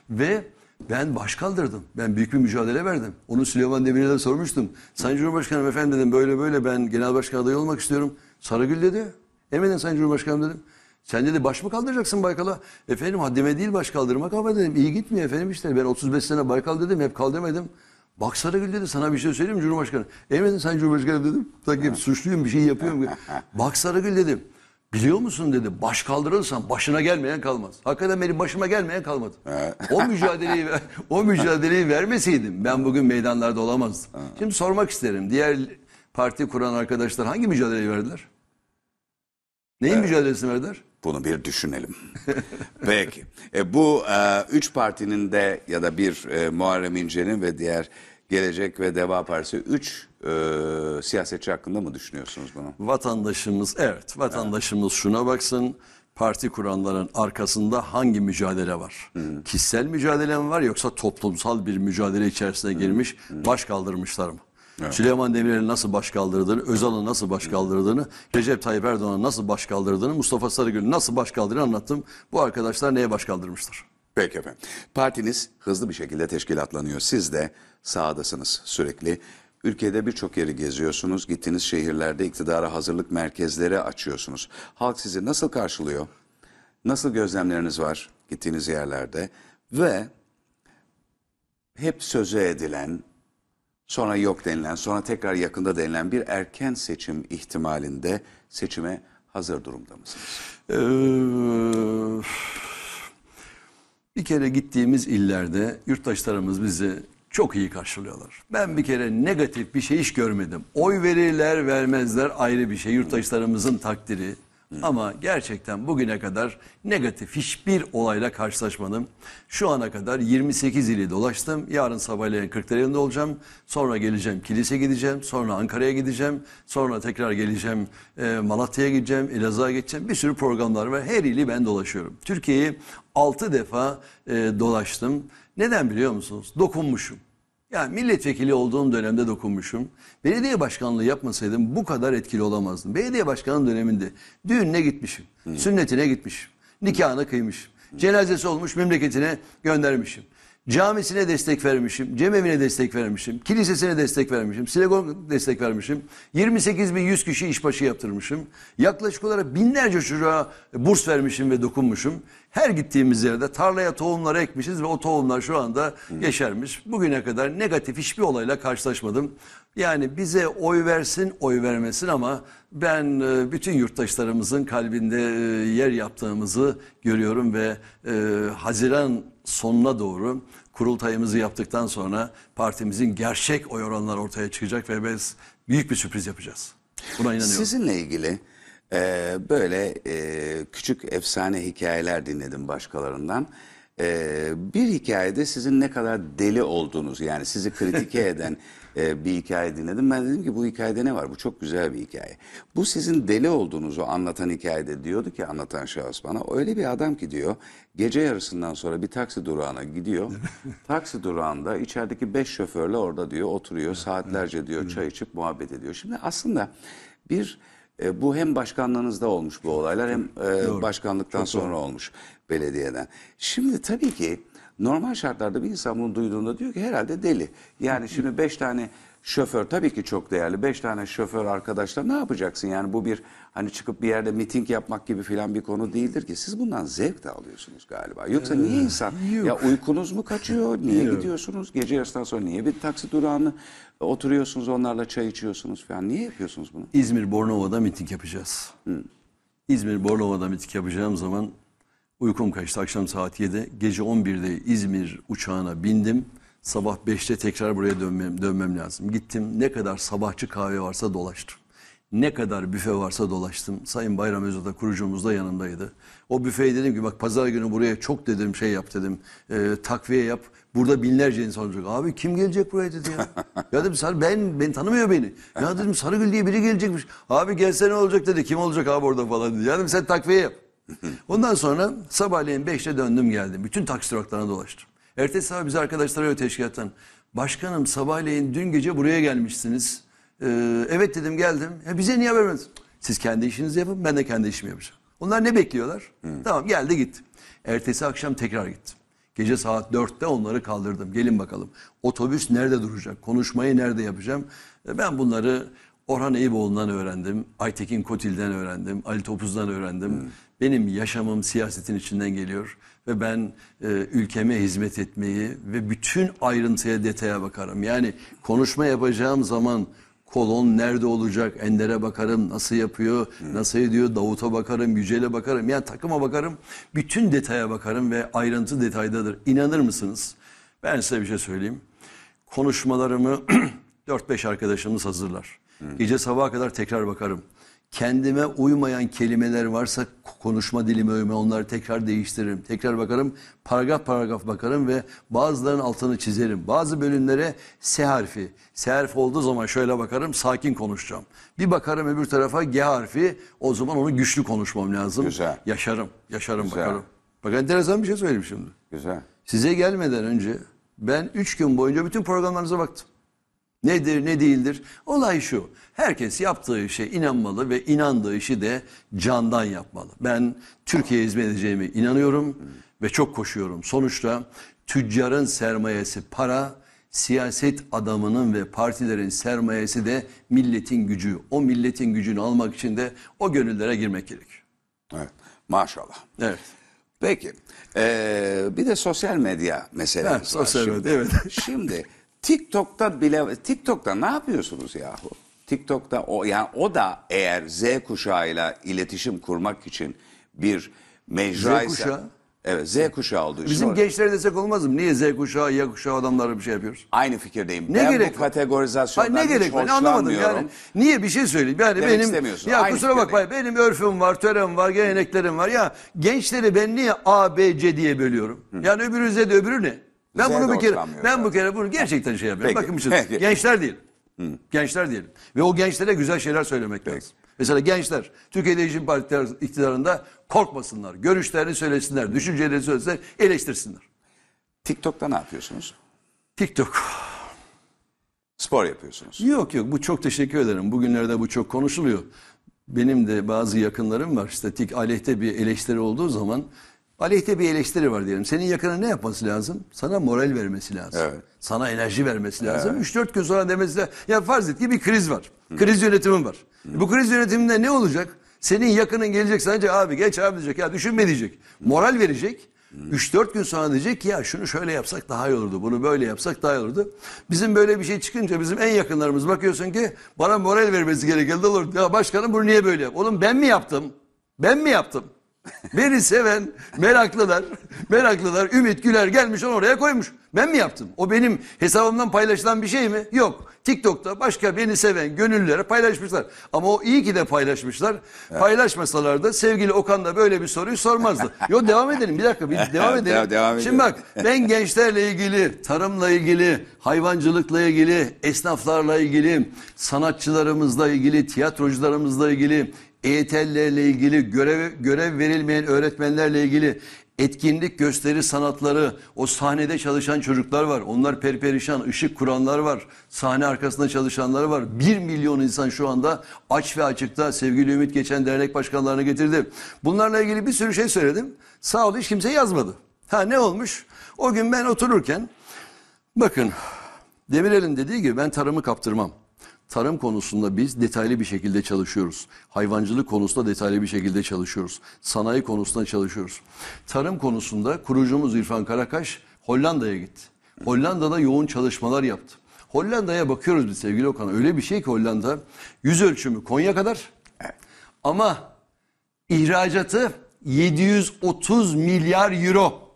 Ve ben baş kaldırdım. Ben büyük bir mücadele verdim. Onu Süleyman Demirel'e de sormuştum. Sayın Cumhurbaşkanım efendim dedim böyle böyle ben genel başkan adayı olmak istiyorum. Sarıgül dedi. Emredin Sayın Cumhurbaşkanım dedim. Sen dedi baş mı kaldıracaksın Baykal'a? Efendim haddime değil baş kaldırmak ama dedim iyi gitmiyor efendim işte. Ben 35 sene Baykal dedim hep kaldırmadım. Bak Sarıgül dedi sana bir şey söyleyeyim mi Cumhurbaşkanı? Emredin sen Cumhurbaşkanı dedim. Sanki suçluyum bir şey yapıyorum. Bak Sarıgül dedim. Biliyor musun dedi baş kaldırılsan başına gelmeyen kalmaz. Hakikaten benim başıma gelmeyen kalmadı. o mücadeleyi o mücadeleyi vermeseydim ben bugün meydanlarda olamazdım. Şimdi sormak isterim. Diğer parti kuran arkadaşlar hangi mücadeleyi verdiler? Neyin evet. mücadelesini verdiler? Bunu bir düşünelim. Peki. E, bu e, üç partinin de ya da bir e, Muharrem İnce'nin ve diğer Gelecek ve Deva Partisi 3 e, siyasetçi hakkında mı düşünüyorsunuz bunu? Vatandaşımız evet vatandaşımız şuna baksın parti kuranların arkasında hangi mücadele var? Hı Kişisel mücadele mi var yoksa toplumsal bir mücadele içerisine girmiş Hı -hı. baş kaldırmışlar mı? Evet. Süleyman Demirel'in nasıl baş kaldırdığını, Özal'ın nasıl baş kaldırdığını, Recep Tayyip Erdoğan'ın nasıl baş Mustafa Sarıgül'ün nasıl baş anlattım. Bu arkadaşlar neye baş kaldırmışlar? Peki efendim. Partiniz hızlı bir şekilde teşkilatlanıyor. Siz de sahadasınız sürekli. Ülkede birçok yeri geziyorsunuz. Gittiğiniz şehirlerde iktidara hazırlık merkezleri açıyorsunuz. Halk sizi nasıl karşılıyor? Nasıl gözlemleriniz var gittiğiniz yerlerde? Ve hep sözü edilen sonra yok denilen, sonra tekrar yakında denilen bir erken seçim ihtimalinde seçime hazır durumda mısınız? Ee, bir kere gittiğimiz illerde yurttaşlarımız bizi çok iyi karşılıyorlar. Ben bir kere negatif bir şey hiç görmedim. Oy verirler vermezler ayrı bir şey. Yurttaşlarımızın takdiri ama gerçekten bugüne kadar negatif hiçbir olayla karşılaşmadım. Şu ana kadar 28 ili dolaştım. Yarın sabahleyin 40 yerinde olacağım. Sonra geleceğim kilise gideceğim. Sonra Ankara'ya gideceğim. Sonra tekrar geleceğim e, Malatya'ya gideceğim. Elazığ'a geçeceğim. Bir sürü programlar var. Her ili ben dolaşıyorum. Türkiye'yi 6 defa e, dolaştım. Neden biliyor musunuz? Dokunmuşum. Yani milletvekili olduğum dönemde dokunmuşum. Belediye başkanlığı yapmasaydım bu kadar etkili olamazdım. Belediye başkanlığı döneminde düğününe gitmişim, sünnetine gitmişim, nikahına kıymışım, cenazesi olmuş memleketine göndermişim. Camisine destek vermişim, cemevine destek vermişim, kilisesine destek vermişim, sinagoga destek vermişim. 28.100 kişi işbaşı yaptırmışım. Yaklaşık olarak binlerce çocuğa burs vermişim ve dokunmuşum. Her gittiğimiz yerde tarlaya tohumlar ekmişiz ve o tohumlar şu anda yeşermiş. Bugüne kadar negatif hiçbir olayla karşılaşmadım. Yani bize oy versin, oy vermesin ama ben e, bütün yurttaşlarımızın kalbinde e, yer yaptığımızı görüyorum ve e, Haziran sonuna doğru kurultayımızı yaptıktan sonra partimizin gerçek oy oranları ortaya çıkacak ve biz büyük bir sürpriz yapacağız. Buna inanıyorum. Sizinle ilgili e, böyle e, küçük efsane hikayeler dinledim başkalarından. E, bir hikayede sizin ne kadar deli olduğunuz yani sizi kritike eden e, bir hikaye dinledim. Ben dedim ki bu hikayede ne var? Bu çok güzel bir hikaye. Bu sizin deli olduğunuzu anlatan hikayede diyordu ki anlatan şahıs bana. Öyle bir adam ki diyor gece yarısından sonra bir taksi durağına gidiyor. taksi durağında içerideki beş şoförle orada diyor oturuyor saatlerce diyor çay içip muhabbet ediyor. Şimdi aslında bir... E, bu hem başkanlığınızda olmuş bu olaylar hem e, başkanlıktan Çok sonra doğru. olmuş belediyeden. Şimdi tabii ki Normal şartlarda bir insan bunu duyduğunda diyor ki herhalde deli. Yani şimdi beş tane şoför tabii ki çok değerli. Beş tane şoför arkadaşlar ne yapacaksın? Yani bu bir hani çıkıp bir yerde miting yapmak gibi filan bir konu değildir ki. Siz bundan zevk de alıyorsunuz galiba. Yoksa niye ee, insan ya uykunuz mu kaçıyor? Niye gidiyorsunuz? Gece yarısından sonra niye bir taksi durağını e, oturuyorsunuz onlarla çay içiyorsunuz falan? Niye yapıyorsunuz bunu? İzmir Bornova'da miting yapacağız. Hı. İzmir Bornova'da miting yapacağım zaman Uykum kaçtı akşam saat 7. Gece 11'de İzmir uçağına bindim. Sabah 5'te tekrar buraya dönmem, dönmem lazım. Gittim ne kadar sabahçı kahve varsa dolaştım. Ne kadar büfe varsa dolaştım. Sayın Bayram Özata kurucumuz da yanımdaydı. O büfeye dedim ki bak pazar günü buraya çok dedim şey yap dedim. E, takviye yap. Burada binlerce insan olacak. Abi kim gelecek buraya dedi ya. ya dedim sarı ben ben tanımıyor beni. Ya dedim Sarıgül diye biri gelecekmiş. Abi gelse ne olacak dedi. Kim olacak abi orada falan dedi. Ya dedim sen takviye yap. Ondan sonra sabahleyin 5'te döndüm geldim. Bütün taksi duraklarına dolaştım. Ertesi sabah bize arkadaşlar öyle teşkilattan. Başkanım sabahleyin dün gece buraya gelmişsiniz. Ee, evet dedim geldim. Ya bize niye haber vermediniz? Siz kendi işinizi yapın ben de kendi işimi yapacağım. Onlar ne bekliyorlar? Hı. Tamam geldi gitti. Ertesi akşam tekrar gittim. Gece saat 4'te onları kaldırdım. Gelin bakalım. Otobüs nerede duracak? Konuşmayı nerede yapacağım? Ee, ben bunları Orhan Eyüboğlu'ndan öğrendim. Aytekin Kotil'den öğrendim. Ali Topuz'dan öğrendim. Hmm. Benim yaşamım siyasetin içinden geliyor ve ben e, ülkeme hizmet etmeyi ve bütün ayrıntıya detaya bakarım. Yani konuşma yapacağım zaman kolon nerede olacak, Ender'e bakarım, nasıl yapıyor, nasıl ediyor, Davut'a bakarım, Yücel'e bakarım. Yani takıma bakarım, bütün detaya bakarım ve ayrıntı detaydadır. İnanır mısınız? Ben size bir şey söyleyeyim. Konuşmalarımı 4-5 arkadaşımız hazırlar. Hmm. Gece sabaha kadar tekrar bakarım kendime uymayan kelimeler varsa konuşma dilime uymayan onları tekrar değiştiririm. Tekrar bakarım paragraf paragraf bakarım ve bazılarının altını çizerim. Bazı bölümlere S harfi. S harfi olduğu zaman şöyle bakarım sakin konuşacağım. Bir bakarım öbür tarafa G harfi o zaman onu güçlü konuşmam lazım. Güzel. Yaşarım. Yaşarım Güzel. bakarım. Bak enteresan bir şey söyleyeyim şimdi. Güzel. Size gelmeden önce ben 3 gün boyunca bütün programlarınıza baktım. Nedir ne değildir? Olay şu. Herkes yaptığı işe inanmalı ve inandığı işi de candan yapmalı. Ben Türkiye'ye hizmet edeceğime inanıyorum ve çok koşuyorum. Sonuçta tüccarın sermayesi para, siyaset adamının ve partilerin sermayesi de milletin gücü. O milletin gücünü almak için de o gönüllere girmek gerek. Evet maşallah. Evet. Peki ee, bir de sosyal medya meselesi evet, var. Sosyal medya evet. Şimdi TikTok'ta bile TikTok'ta ne yapıyorsunuz yahu? TikTok'ta o yani o da eğer Z kuşağıyla iletişim kurmak için bir mecra Z kuşağı? Evet Z kuşağı olduğu için. Bizim orada. gençlere desek olmaz mı? Niye Z kuşağı, Y kuşağı adamları bir şey yapıyoruz? Aynı fikirdeyim. Ne ben gerek bu kategorizasyondan Hayır, ne hiç gerek var? Anlamadım yani. Niye bir şey söyleyeyim? Yani Demek benim istemiyorsun. ya Aynı kusura bakma benim örfüm var, törem var, geleneklerim var. Ya gençleri ben niye A, B, C diye bölüyorum? Yani öbürü Z, öbürü ne? Ben bunu bir kere ben bu kere bunu gerçekten şey yapıyorum. Peki. Bakın gençler değil. Gençler değil Ve o gençlere güzel şeyler söylemek Peki. lazım. Mesela gençler Türkiye Değişim Partiler iktidarında korkmasınlar. Görüşlerini söylesinler, düşüncelerini söylesinler, eleştirsinler. TikTok'ta ne yapıyorsunuz? TikTok. Spor yapıyorsunuz. Yok yok bu çok teşekkür ederim. Bugünlerde bu çok konuşuluyor. Benim de bazı yakınlarım var. İşte tik aleyhte bir eleştiri olduğu zaman Aleyhte bir eleştiri var diyelim. Senin yakına ne yapması lazım? Sana moral vermesi lazım. Evet. Sana enerji vermesi lazım. Evet. 3-4 gün sonra demesi lazım. Ya farz et ki bir kriz var. Hı. Kriz yönetimi var. Hı. Bu kriz yönetiminde ne olacak? Senin yakının gelecek sadece abi geç abi diyecek. Ya düşünme diyecek. Moral verecek. 3-4 gün sonra diyecek ki ya şunu şöyle yapsak daha iyi olurdu. Bunu böyle yapsak daha iyi olurdu. Bizim böyle bir şey çıkınca bizim en yakınlarımız bakıyorsun ki bana moral vermesi gerekiyordu olur. Ya başkanım bunu niye böyle yap? Oğlum ben mi yaptım? Ben mi yaptım? Beni seven meraklılar, meraklılar Ümit Güler gelmiş onu oraya koymuş. Ben mi yaptım? O benim hesabımdan paylaşılan bir şey mi? Yok. TikTok'ta başka beni seven gönüllere paylaşmışlar. Ama o iyi ki de paylaşmışlar. Evet. Paylaşmasalar da sevgili Okan da böyle bir soruyu sormazdı. Yo devam edelim bir dakika bir devam edelim. devam, devam Şimdi bak ben gençlerle ilgili, tarımla ilgili, hayvancılıkla ilgili, esnaflarla ilgili, sanatçılarımızla ilgili, tiyatrocularımızla ilgili, EYT'lilerle ilgili görev, görev verilmeyen öğretmenlerle ilgili etkinlik gösteri sanatları, o sahnede çalışan çocuklar var. Onlar perperişan, ışık kuranlar var. Sahne arkasında çalışanlar var. Bir milyon insan şu anda aç ve açıkta sevgili Ümit Geçen dernek başkanlarını getirdi. Bunlarla ilgili bir sürü şey söyledim. Sağ ol hiç kimse yazmadı. Ha ne olmuş? O gün ben otururken bakın Demirel'in dediği gibi ben tarımı kaptırmam. Tarım konusunda biz detaylı bir şekilde çalışıyoruz. Hayvancılık konusunda detaylı bir şekilde çalışıyoruz. Sanayi konusunda çalışıyoruz. Tarım konusunda kurucumuz İrfan Karakaş Hollanda'ya gitti. Hollanda'da yoğun çalışmalar yaptı. Hollanda'ya bakıyoruz biz sevgili Okan. Öyle bir şey ki Hollanda yüz ölçümü Konya kadar ama ihracatı 730 milyar euro.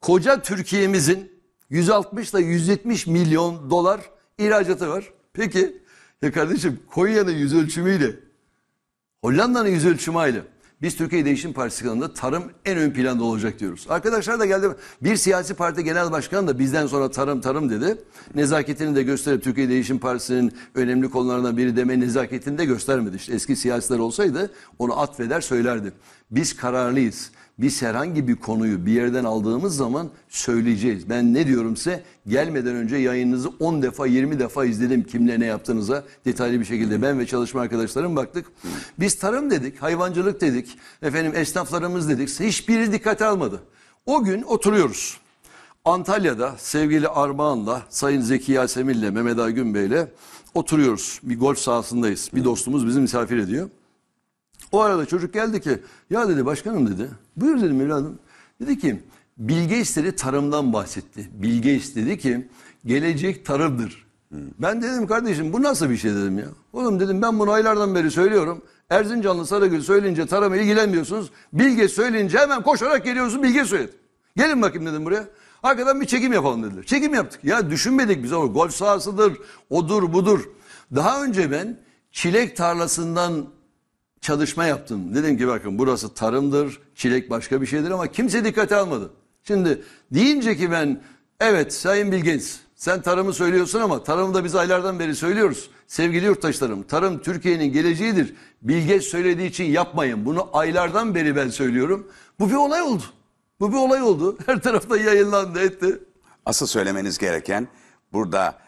Koca Türkiye'mizin 160 ile 170 milyon dolar ihracatı var. Peki ya kardeşim Konya'nın yüz ölçümüyle Hollanda'nın yüz ölçümüyle, Biz Türkiye Değişim Partisi kanalında tarım en ön planda olacak diyoruz. Arkadaşlar da geldi. Bir siyasi parti genel başkanı da bizden sonra tarım tarım dedi. Nezaketini de gösterip Türkiye Değişim Partisi'nin önemli konularından biri deme nezaketini de göstermedi. İşte eski siyasiler olsaydı onu atfeder söylerdi. Biz kararlıyız. Biz herhangi bir konuyu bir yerden aldığımız zaman söyleyeceğiz. Ben ne diyorumse gelmeden önce yayınınızı 10 defa 20 defa izledim kimle ne yaptığınıza detaylı bir şekilde. Ben ve çalışma arkadaşlarım baktık. Biz tarım dedik, hayvancılık dedik, efendim esnaflarımız dedik. Hiçbiri dikkate almadı. O gün oturuyoruz. Antalya'da sevgili Armağan'la, Sayın Zeki Yasemin'le, Mehmet Aygün Bey'le oturuyoruz. Bir golf sahasındayız. Bir dostumuz bizi misafir ediyor. O arada çocuk geldi ki ya dedi başkanım dedi. Buyur dedim evladım. Dedi ki Bilge istedi tarımdan bahsetti. Bilge istedi ki gelecek tarımdır. Hı. Ben dedim kardeşim bu nasıl bir şey dedim ya. Oğlum dedim ben bunu aylardan beri söylüyorum. Erzincanlı Sarıgül söyleyince tarıma ilgilenmiyorsunuz. Bilge söyleyince hemen koşarak geliyorsun Bilge söyledi. Gelin bakayım dedim buraya. Arkadan bir çekim yapalım dediler. Çekim yaptık. Ya düşünmedik biz ama golf sahasıdır, odur budur. Daha önce ben çilek tarlasından çalışma yaptım. Dedim ki bakın burası tarımdır, çilek başka bir şeydir ama kimse dikkate almadı. Şimdi deyince ki ben evet Sayın Bilgenç sen tarımı söylüyorsun ama tarımı da biz aylardan beri söylüyoruz. Sevgili yurttaşlarım tarım Türkiye'nin geleceğidir. Bilgeç söylediği için yapmayın. Bunu aylardan beri ben söylüyorum. Bu bir olay oldu. Bu bir olay oldu. Her tarafta yayınlandı etti. Asıl söylemeniz gereken burada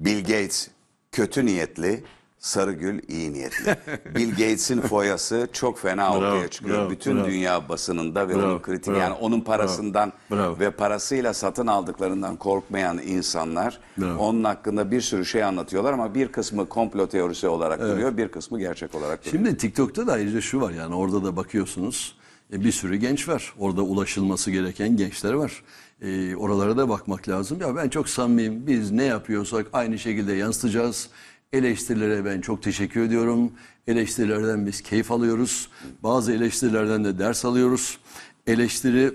Bill Gates kötü niyetli Sarıgül iyi niyetli. Bill Gates'in foyası çok fena bravo, ortaya çıkıyor. Bravo, Bütün bravo. dünya basınında ve bravo, onun kritik bravo, yani onun parasından bravo, ve parasıyla satın aldıklarından korkmayan insanlar bravo. onun hakkında bir sürü şey anlatıyorlar ama bir kısmı komplo teorisi olarak evet. duruyor, bir kısmı gerçek olarak duruyor. Şimdi TikTok'ta da ayrıca şu var yani orada da bakıyorsunuz e, bir sürü genç var. Orada ulaşılması gereken gençler var. E, oralara da bakmak lazım. Ya ben çok samimiyim. Biz ne yapıyorsak aynı şekilde yansıtacağız. Eleştirilere ben çok teşekkür ediyorum. Eleştirilerden biz keyif alıyoruz. Bazı eleştirilerden de ders alıyoruz. Eleştiri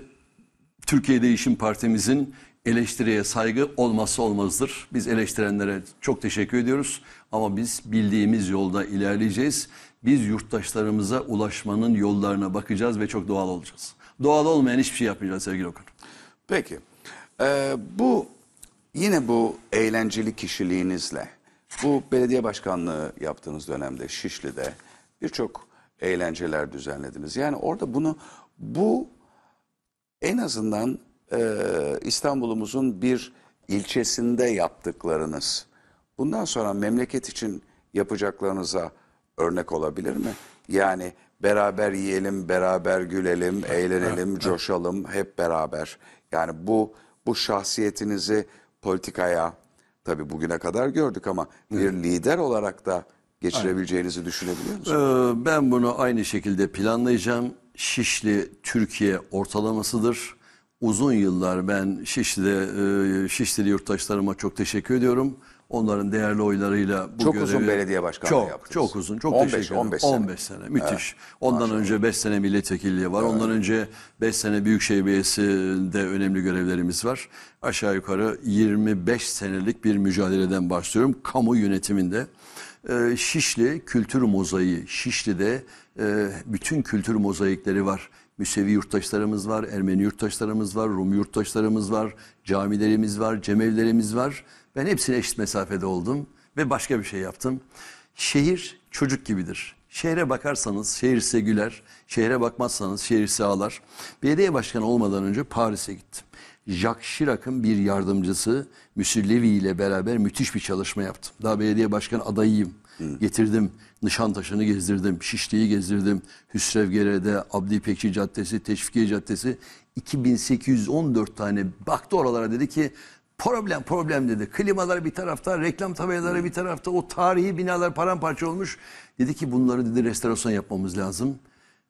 Türkiye Değişim Partimizin eleştiriye saygı olmazsa olmazdır. Biz eleştirenlere çok teşekkür ediyoruz ama biz bildiğimiz yolda ilerleyeceğiz. Biz yurttaşlarımıza ulaşmanın yollarına bakacağız ve çok doğal olacağız. Doğal olmayan hiçbir şey yapmayacağız sevgili Okan. Peki. Ee, bu yine bu eğlenceli kişiliğinizle bu belediye başkanlığı yaptığınız dönemde Şişli'de birçok eğlenceler düzenlediniz. Yani orada bunu bu en azından e, İstanbul'umuzun bir ilçesinde yaptıklarınız bundan sonra memleket için yapacaklarınıza örnek olabilir mi? Yani beraber yiyelim, beraber gülelim, eğlenelim, coşalım hep beraber. Yani bu bu şahsiyetinizi politikaya, Tabii bugüne kadar gördük ama bir lider olarak da geçirebileceğinizi düşünebiliyor musunuz? Ee, ben bunu aynı şekilde planlayacağım. Şişli Türkiye ortalamasıdır. Uzun yıllar ben Şişli'de, e, Şişli yurttaşlarıma çok teşekkür ediyorum. Onların değerli oylarıyla bu Çok görevi... uzun belediye başkanlığı çok, yaptınız. Çok uzun. Çok 15, teşekkür ederim. 15 sene. 15 sene. Müthiş. Evet. Ondan Maşallah. önce 5 sene milletvekilliği var. Evet. Ondan önce 5 sene Büyükşehir Belediyesi'nde önemli görevlerimiz var. Aşağı yukarı 25 senelik bir mücadeleden başlıyorum. Kamu yönetiminde. Ee, Şişli Kültür Mozaiği. Şişli'de e, bütün kültür mozaikleri var. Müsevi yurttaşlarımız var, Ermeni yurttaşlarımız var, Rum yurttaşlarımız var, camilerimiz var, cemevlerimiz var. Ben hepsine eşit mesafede oldum ve başka bir şey yaptım. Şehir çocuk gibidir. Şehre bakarsanız şehir size güler, şehre bakmazsanız şehir size ağlar. Belediye başkanı olmadan önce Paris'e gittim. Jacques Chirac'ın bir yardımcısı Müsillevi ile beraber müthiş bir çalışma yaptım. Daha belediye başkanı adayıyım. Hı. Getirdim Nişantaşı'nı gezdirdim, Şişli'yi gezdirdim. Hüsrevgere'de, Abdi İpekçi Caddesi, Teşvikiye Caddesi 2814 tane baktı oralara dedi ki Problem problem dedi. Klimalar bir tarafta, reklam tabelaları bir tarafta, o tarihi binalar paramparça olmuş. Dedi ki bunları dedi restorasyon yapmamız lazım.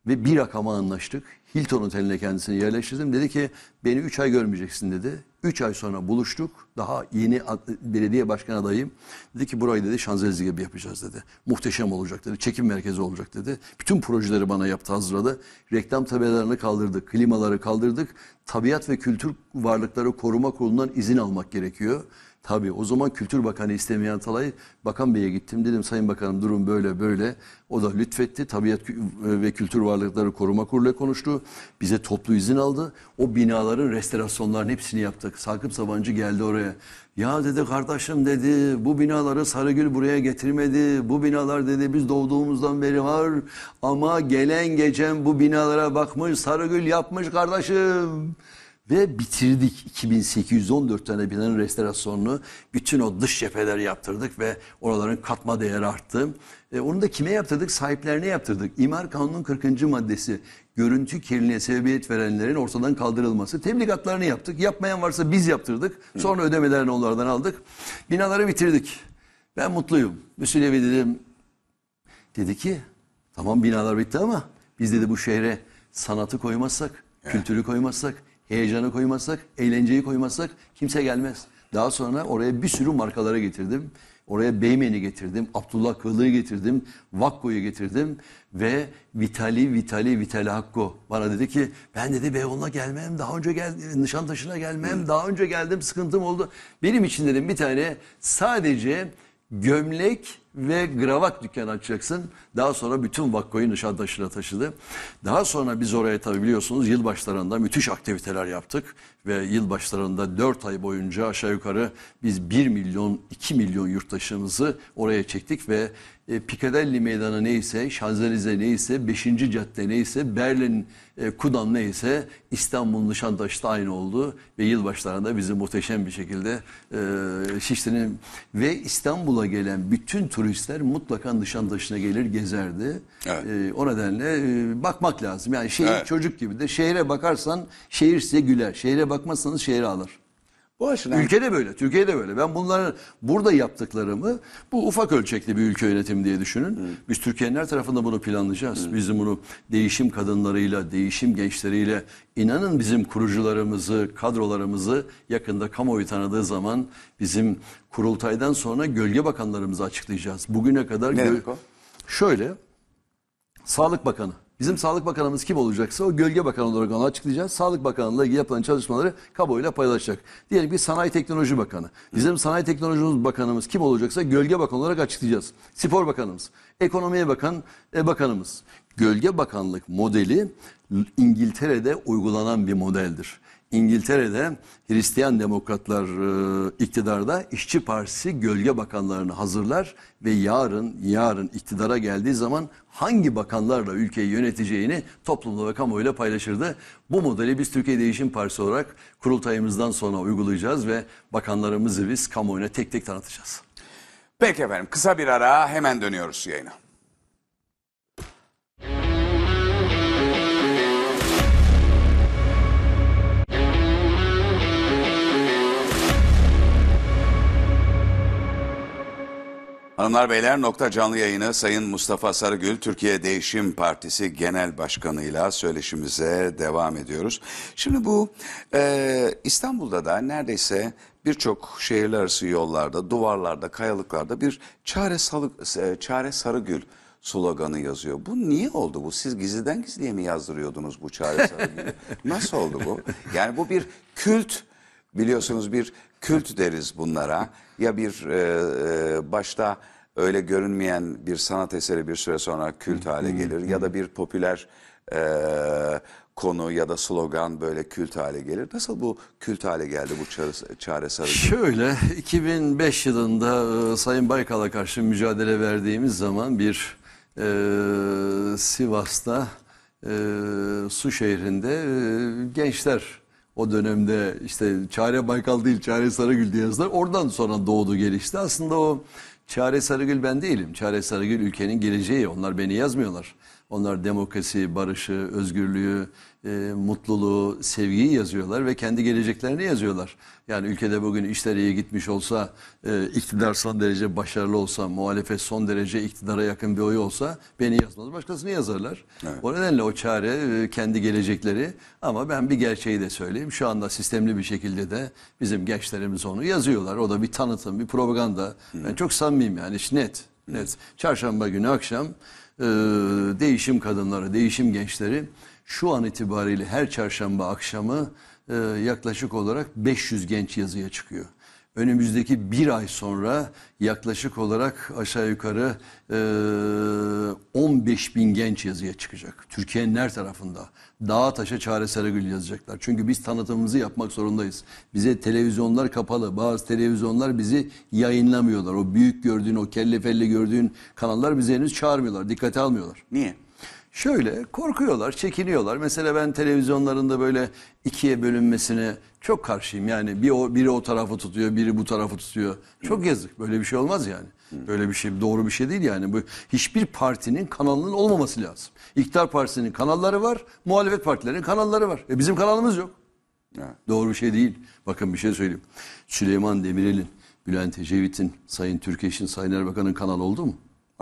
Ve bir rakama anlaştık. Hilton Oteli'ne kendisini yerleştirdim. Dedi ki beni 3 ay görmeyeceksin dedi. 3 ay sonra buluştuk. Daha yeni belediye başkan adayım. Dedi ki burayı dedi Şanzelize gibi yapacağız dedi. Muhteşem olacak dedi. Çekim merkezi olacak dedi. Bütün projeleri bana yaptı hazırladı. Reklam tabelalarını kaldırdık. Klimaları kaldırdık. Tabiat ve Kültür Varlıkları Koruma Kurulu'ndan izin almak gerekiyor. Tabii o zaman Kültür Bakanı istemeyen Talay Bakan Bey'e gittim dedim Sayın Bakanım durum böyle böyle. O da lütfetti. Tabiat e, ve Kültür Varlıkları Koruma Kurulu'yla konuştu. Bize toplu izin aldı. O binaların restorasyonların hepsini yaptık. Sakıp Sabancı geldi oraya. Ya dedi kardeşim dedi bu binaları Sarıgül buraya getirmedi. Bu binalar dedi biz doğduğumuzdan beri var. Ama gelen gecen bu binalara bakmış Sarıgül yapmış kardeşim ve bitirdik. 2814 tane binanın restorasyonunu bütün o dış cepheler yaptırdık ve oraların katma değeri arttı. E, onu da kime yaptırdık? Sahiplerine yaptırdık. İmar Kanunu'nun 40. maddesi görüntü kirliliğine sebebiyet verenlerin ortadan kaldırılması. Tebligatlarını yaptık. Yapmayan varsa biz yaptırdık. Sonra Hı. ödemelerini onlardan aldık. Binaları bitirdik. Ben mutluyum. Müsülevi dedim. Dedi ki tamam binalar bitti ama biz dedi bu şehre sanatı koymazsak, kültürü koymazsak heyecanı koymazsak, eğlenceyi koymazsak kimse gelmez. Daha sonra oraya bir sürü markalara getirdim. Oraya Beymen'i getirdim, Abdullah Kılı'yı getirdim, Vakko'yu getirdim ve Vitali, Vitali, Vitali Hakko bana dedi ki ben dedi Beyoğlu'na gelmem, daha önce gel Nişantaşı'na gelmem, daha önce geldim sıkıntım oldu. Benim için dedim bir tane sadece gömlek ve gravat dükkanı açacaksın. Daha sonra bütün Vakko'yu Nişantaşı'na taşıdı. Daha sonra biz oraya tabi biliyorsunuz yılbaşlarında müthiş aktiviteler yaptık. Ve yılbaşlarında 4 ay boyunca aşağı yukarı biz 1 milyon 2 milyon yurttaşımızı oraya çektik ve e, Picadelli Meydanı neyse, Şanzelize neyse, 5. Cadde neyse, Berlin e, Kudam neyse İstanbul'un Nişantaş'ta aynı oldu. Ve yılbaşlarında bizi muhteşem bir şekilde e, Şişli'nin ve İstanbul'a gelen bütün turistler mutlaka Nişantaşı'na gelir gezerdi. Evet. E, o nedenle e, bakmak lazım. Yani şehir evet. çocuk gibi de şehre bakarsan şehir size güler. Şehre bakmazsanız şehir alır. O açıdan. Ülke de böyle, Türkiye de böyle. Ben bunları burada yaptıklarımı bu ufak ölçekli bir ülke yönetimi diye düşünün. Hı. Biz Türkiye'nin her tarafında bunu planlayacağız. Hı. Bizim bunu değişim kadınlarıyla, değişim gençleriyle inanın bizim kurucularımızı, kadrolarımızı yakında kamuoyu tanıdığı zaman bizim kurultaydan sonra gölge bakanlarımızı açıklayacağız. Bugüne kadar ne demek o? şöyle Sağlık Bakanı Bizim Sağlık Bakanımız kim olacaksa o gölge bakan olarak onu açıklayacağız. Sağlık Bakanlığı ile yapılan çalışmaları kamuoyuyla paylaşacak. Diyelim bir Sanayi Teknoloji Bakanı. Bizim Sanayi Teknoloji Bakanımız kim olacaksa gölge bakan olarak açıklayacağız. Spor Bakanımız, Ekonomiye Bakan e, Bakanımız. Gölge bakanlık modeli İngiltere'de uygulanan bir modeldir. İngiltere'de Hristiyan Demokratlar e, iktidarda İşçi Partisi gölge bakanlarını hazırlar ve yarın yarın iktidara geldiği zaman hangi bakanlarla ülkeyi yöneteceğini toplumla ve kamuoyuyla paylaşırdı. Bu modeli biz Türkiye Değişim Partisi olarak kurultayımızdan sonra uygulayacağız ve bakanlarımızı biz kamuoyuna tek tek tanıtacağız. Peki efendim kısa bir ara hemen dönüyoruz yayına. Hanımlar beyler nokta canlı yayını Sayın Mustafa Sarıgül Türkiye Değişim Partisi Genel Başkanı ile söyleşimize devam ediyoruz. Şimdi bu e, İstanbul'da da neredeyse birçok şehirler arası yollarda, duvarlarda, kayalıklarda bir çare, salık, e, çare Sarıgül sloganı yazıyor. Bu niye oldu bu? Siz gizliden gizliye mi yazdırıyordunuz bu çare Sarıgül'ü? Nasıl oldu bu? Yani bu bir kült biliyorsunuz bir kült deriz bunlara. Ya bir e, e, başta öyle görünmeyen bir sanat eseri bir süre sonra kült hale gelir ya da bir popüler e, konu ya da slogan böyle kült hale gelir. Nasıl bu kült hale geldi bu çare, çare sarıcı? Şöyle 2005 yılında e, Sayın Baykal'a karşı mücadele verdiğimiz zaman bir e, Sivas'ta e, Su şehrinde e, gençler o dönemde işte Çare Baykal değil Çare Sarıgül diye yazdılar. Oradan sonra doğdu gelişti. Aslında o Çare Sarıgül ben değilim. Çare Sarıgül ülkenin geleceği. Onlar beni yazmıyorlar. Onlar demokrasi, barışı, özgürlüğü, e, mutluluğu, sevgiyi yazıyorlar ve kendi geleceklerini yazıyorlar. Yani ülkede bugün işler iyi gitmiş olsa, e, iktidar son derece başarılı olsa, muhalefet son derece iktidara yakın bir oy olsa beni yazmaz, başkasını yazarlar. Evet. O nedenle o çare e, kendi gelecekleri ama ben bir gerçeği de söyleyeyim. Şu anda sistemli bir şekilde de bizim gençlerimiz onu yazıyorlar. O da bir tanıtım, bir propaganda. Hı. Ben çok samimiyim yani, net. Net. Çarşamba günü akşam e, değişim kadınları, değişim gençleri şu an itibariyle her çarşamba akşamı e, yaklaşık olarak 500 genç yazıya çıkıyor önümüzdeki bir ay sonra yaklaşık olarak aşağı yukarı e, 15 bin genç yazıya çıkacak. Türkiye'nin her tarafında. Dağa taşa çare Sarıgül yazacaklar. Çünkü biz tanıtımımızı yapmak zorundayız. Bize televizyonlar kapalı. Bazı televizyonlar bizi yayınlamıyorlar. O büyük gördüğün, o kelle felle gördüğün kanallar bize henüz çağırmıyorlar. Dikkate almıyorlar. Niye? Şöyle korkuyorlar, çekiniyorlar. Mesela ben televizyonlarında böyle ikiye bölünmesine çok karşıyım. Yani bir o, biri o tarafı tutuyor, biri bu tarafı tutuyor. Çok yazık. Böyle bir şey olmaz yani. Böyle bir şey doğru bir şey değil yani. Bu hiçbir partinin kanalının olmaması lazım. İktidar partisinin kanalları var, muhalefet partilerinin kanalları var. E bizim kanalımız yok. Evet. Doğru bir şey değil. Bakın bir şey söyleyeyim. Süleyman Demirel'in, Bülent Ecevit'in, Sayın Türkeş'in, Sayın Erbakan'ın kanalı oldu mu?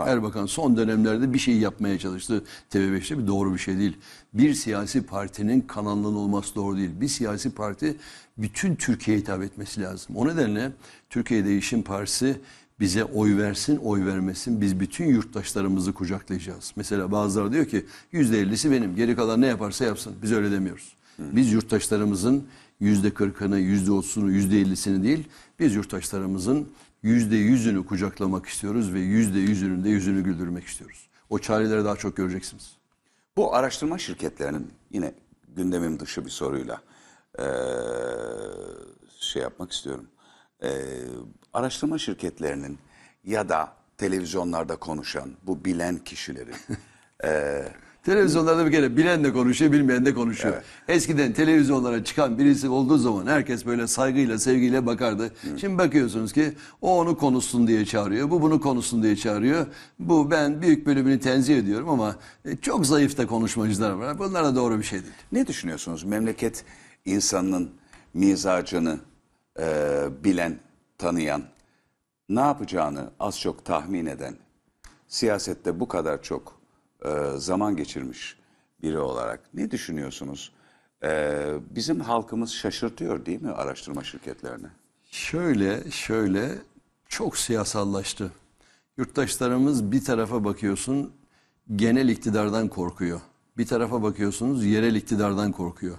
Erbakan son dönemlerde bir şey yapmaya çalıştı. TV5'te bir doğru bir şey değil. Bir siyasi partinin kanalının olması doğru değil. Bir siyasi parti bütün Türkiye'ye hitap etmesi lazım. O nedenle Türkiye Değişim Partisi bize oy versin, oy vermesin. Biz bütün yurttaşlarımızı kucaklayacağız. Mesela bazıları diyor ki %50'si benim. Geri kalan ne yaparsa yapsın. Biz öyle demiyoruz. Biz yurttaşlarımızın yüzde kırkını, yüzde otuzunu, yüzde ellisini değil, biz yurttaşlarımızın yüzde yüzünü kucaklamak istiyoruz ve yüzde yüzünün de yüzünü güldürmek istiyoruz. O çareleri daha çok göreceksiniz. Bu araştırma şirketlerinin yine gündemim dışı bir soruyla şey yapmak istiyorum. araştırma şirketlerinin ya da televizyonlarda konuşan bu bilen kişilerin Televizyonlarda bir kere bilen de konuşuyor, bilmeyen de konuşuyor. Evet. Eskiden televizyonlara çıkan birisi olduğu zaman herkes böyle saygıyla, sevgiyle bakardı. Hı. Şimdi bakıyorsunuz ki o onu konuşsun diye çağırıyor, bu bunu konuşsun diye çağırıyor. Bu ben büyük bölümünü tenzih ediyorum ama e, çok zayıf da konuşmacılar var. Bunlar da doğru bir şey değil. Ne düşünüyorsunuz? Memleket insanının mizacını e, bilen, tanıyan, ne yapacağını az çok tahmin eden, siyasette bu kadar çok e, zaman geçirmiş biri olarak ne düşünüyorsunuz? E, bizim halkımız şaşırtıyor değil mi araştırma şirketlerini? Şöyle, şöyle çok siyasallaştı. Yurttaşlarımız bir tarafa bakıyorsun genel iktidardan korkuyor. Bir tarafa bakıyorsunuz yerel iktidardan korkuyor.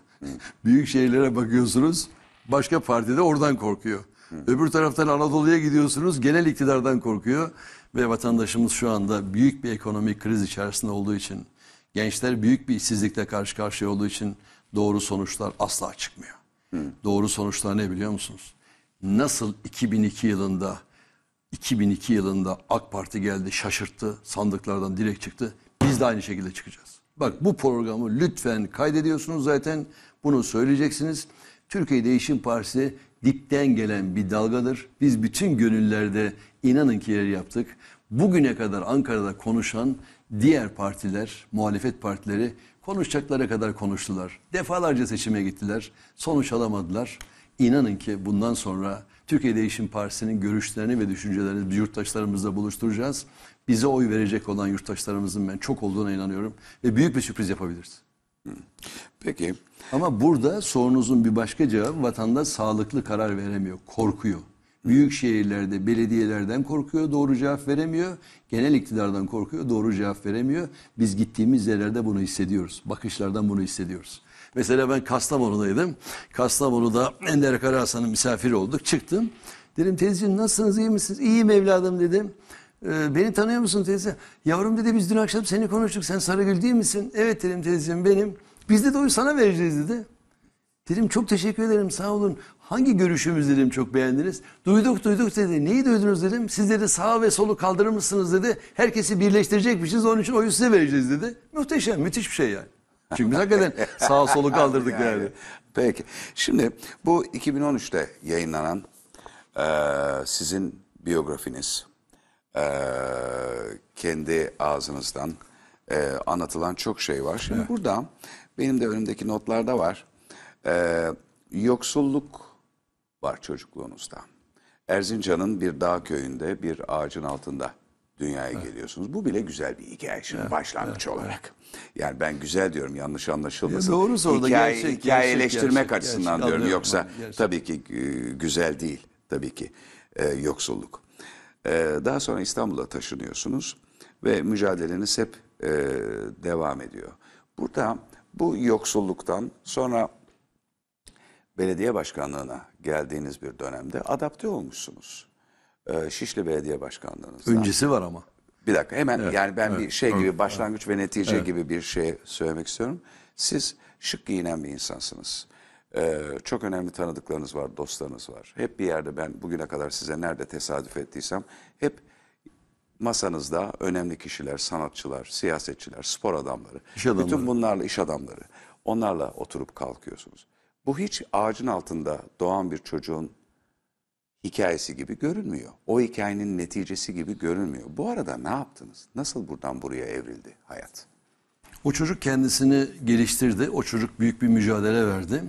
Büyük şehirlere bakıyorsunuz başka partide oradan korkuyor. Öbür taraftan Anadolu'ya gidiyorsunuz genel iktidardan korkuyor. Ve vatandaşımız şu anda büyük bir ekonomik kriz içerisinde olduğu için gençler büyük bir işsizlikle karşı karşıya olduğu için doğru sonuçlar asla çıkmıyor. Hı. Doğru sonuçlar ne biliyor musunuz? Nasıl 2002 yılında 2002 yılında AK Parti geldi şaşırttı sandıklardan direkt çıktı. Biz de aynı şekilde çıkacağız. Bak bu programı lütfen kaydediyorsunuz zaten bunu söyleyeceksiniz. Türkiye Değişim Partisi dipten gelen bir dalgadır. Biz bütün gönüllerde inanın ki yer yaptık. Bugüne kadar Ankara'da konuşan diğer partiler, muhalefet partileri konuşacaklara kadar konuştular. Defalarca seçime gittiler. Sonuç alamadılar. İnanın ki bundan sonra Türkiye Değişim Partisi'nin görüşlerini ve düşüncelerini yurttaşlarımızla buluşturacağız. Bize oy verecek olan yurttaşlarımızın ben çok olduğuna inanıyorum ve büyük bir sürpriz yapabiliriz. Peki ama burada sorunuzun bir başka cevabı vatandaş sağlıklı karar veremiyor, korkuyor. Büyük şehirlerde belediyelerden korkuyor, doğru cevap veremiyor. Genel iktidardan korkuyor, doğru cevap veremiyor. Biz gittiğimiz yerlerde bunu hissediyoruz. Bakışlardan bunu hissediyoruz. Mesela ben Kastamonu'daydım. Kastamonu'da Ender Karahasan'ın misafiri olduk. Çıktım. Dedim teyzeciğim nasılsınız, iyi misiniz? İyiyim evladım dedim. Ee, beni tanıyor musun teyze? Yavrum dedi biz dün akşam seni konuştuk. Sen Sarıgül değil misin? Evet dedim teyzeciğim benim. Biz de oyu sana vereceğiz dedi. Dedim çok teşekkür ederim sağ olun. Hangi görüşümüz dedim çok beğendiniz. Duyduk duyduk dedi. Neyi duydunuz dedim. Siz dedi sağ ve solu kaldırır mısınız dedi. Herkesi birleştirecekmişiz onun için oyu size vereceğiz dedi. Muhteşem müthiş bir şey yani. Çünkü biz hakikaten sağ solu kaldırdık yani. yani. Peki. Şimdi bu 2013'te yayınlanan e, sizin biyografiniz e, kendi ağzınızdan e, anlatılan çok şey var. Şimdi evet. burada benim de önümdeki notlarda var. Ee, yoksulluk var çocukluğunuzda. Erzincan'ın bir dağ köyünde bir ağacın altında dünyaya evet. geliyorsunuz. Bu bile güzel bir hikaye şimdi evet, başlangıç evet, olarak. Yani ben güzel diyorum yanlış anlaşılmasın. Ya doğru zorla hikaye, gerçek, hikayeleştirmek gerçek, açısından gerçek, diyorum. Yoksa anladım, tabii ki e, güzel değil tabii ki e, yoksulluk. E, daha sonra İstanbul'a taşınıyorsunuz ve mücadeleniz hep e, devam ediyor. Burada bu yoksulluktan sonra belediye başkanlığına geldiğiniz bir dönemde adapte olmuşsunuz. Ee, Şişli Belediye Başkanlığınızdan. Öncesi var ama. Bir dakika hemen evet, yani ben evet, bir şey evet, gibi başlangıç evet. ve netice evet. gibi bir şey söylemek istiyorum. Siz şık giyinen bir insansınız. Ee, çok önemli tanıdıklarınız var, dostlarınız var. Hep bir yerde ben bugüne kadar size nerede tesadüf ettiysem hep masanızda önemli kişiler, sanatçılar, siyasetçiler, spor adamları, iş adamları. bütün bunlarla iş adamları, onlarla oturup kalkıyorsunuz. Bu hiç ağacın altında doğan bir çocuğun hikayesi gibi görünmüyor. O hikayenin neticesi gibi görünmüyor. Bu arada ne yaptınız? Nasıl buradan buraya evrildi hayat? O çocuk kendisini geliştirdi. O çocuk büyük bir mücadele verdi.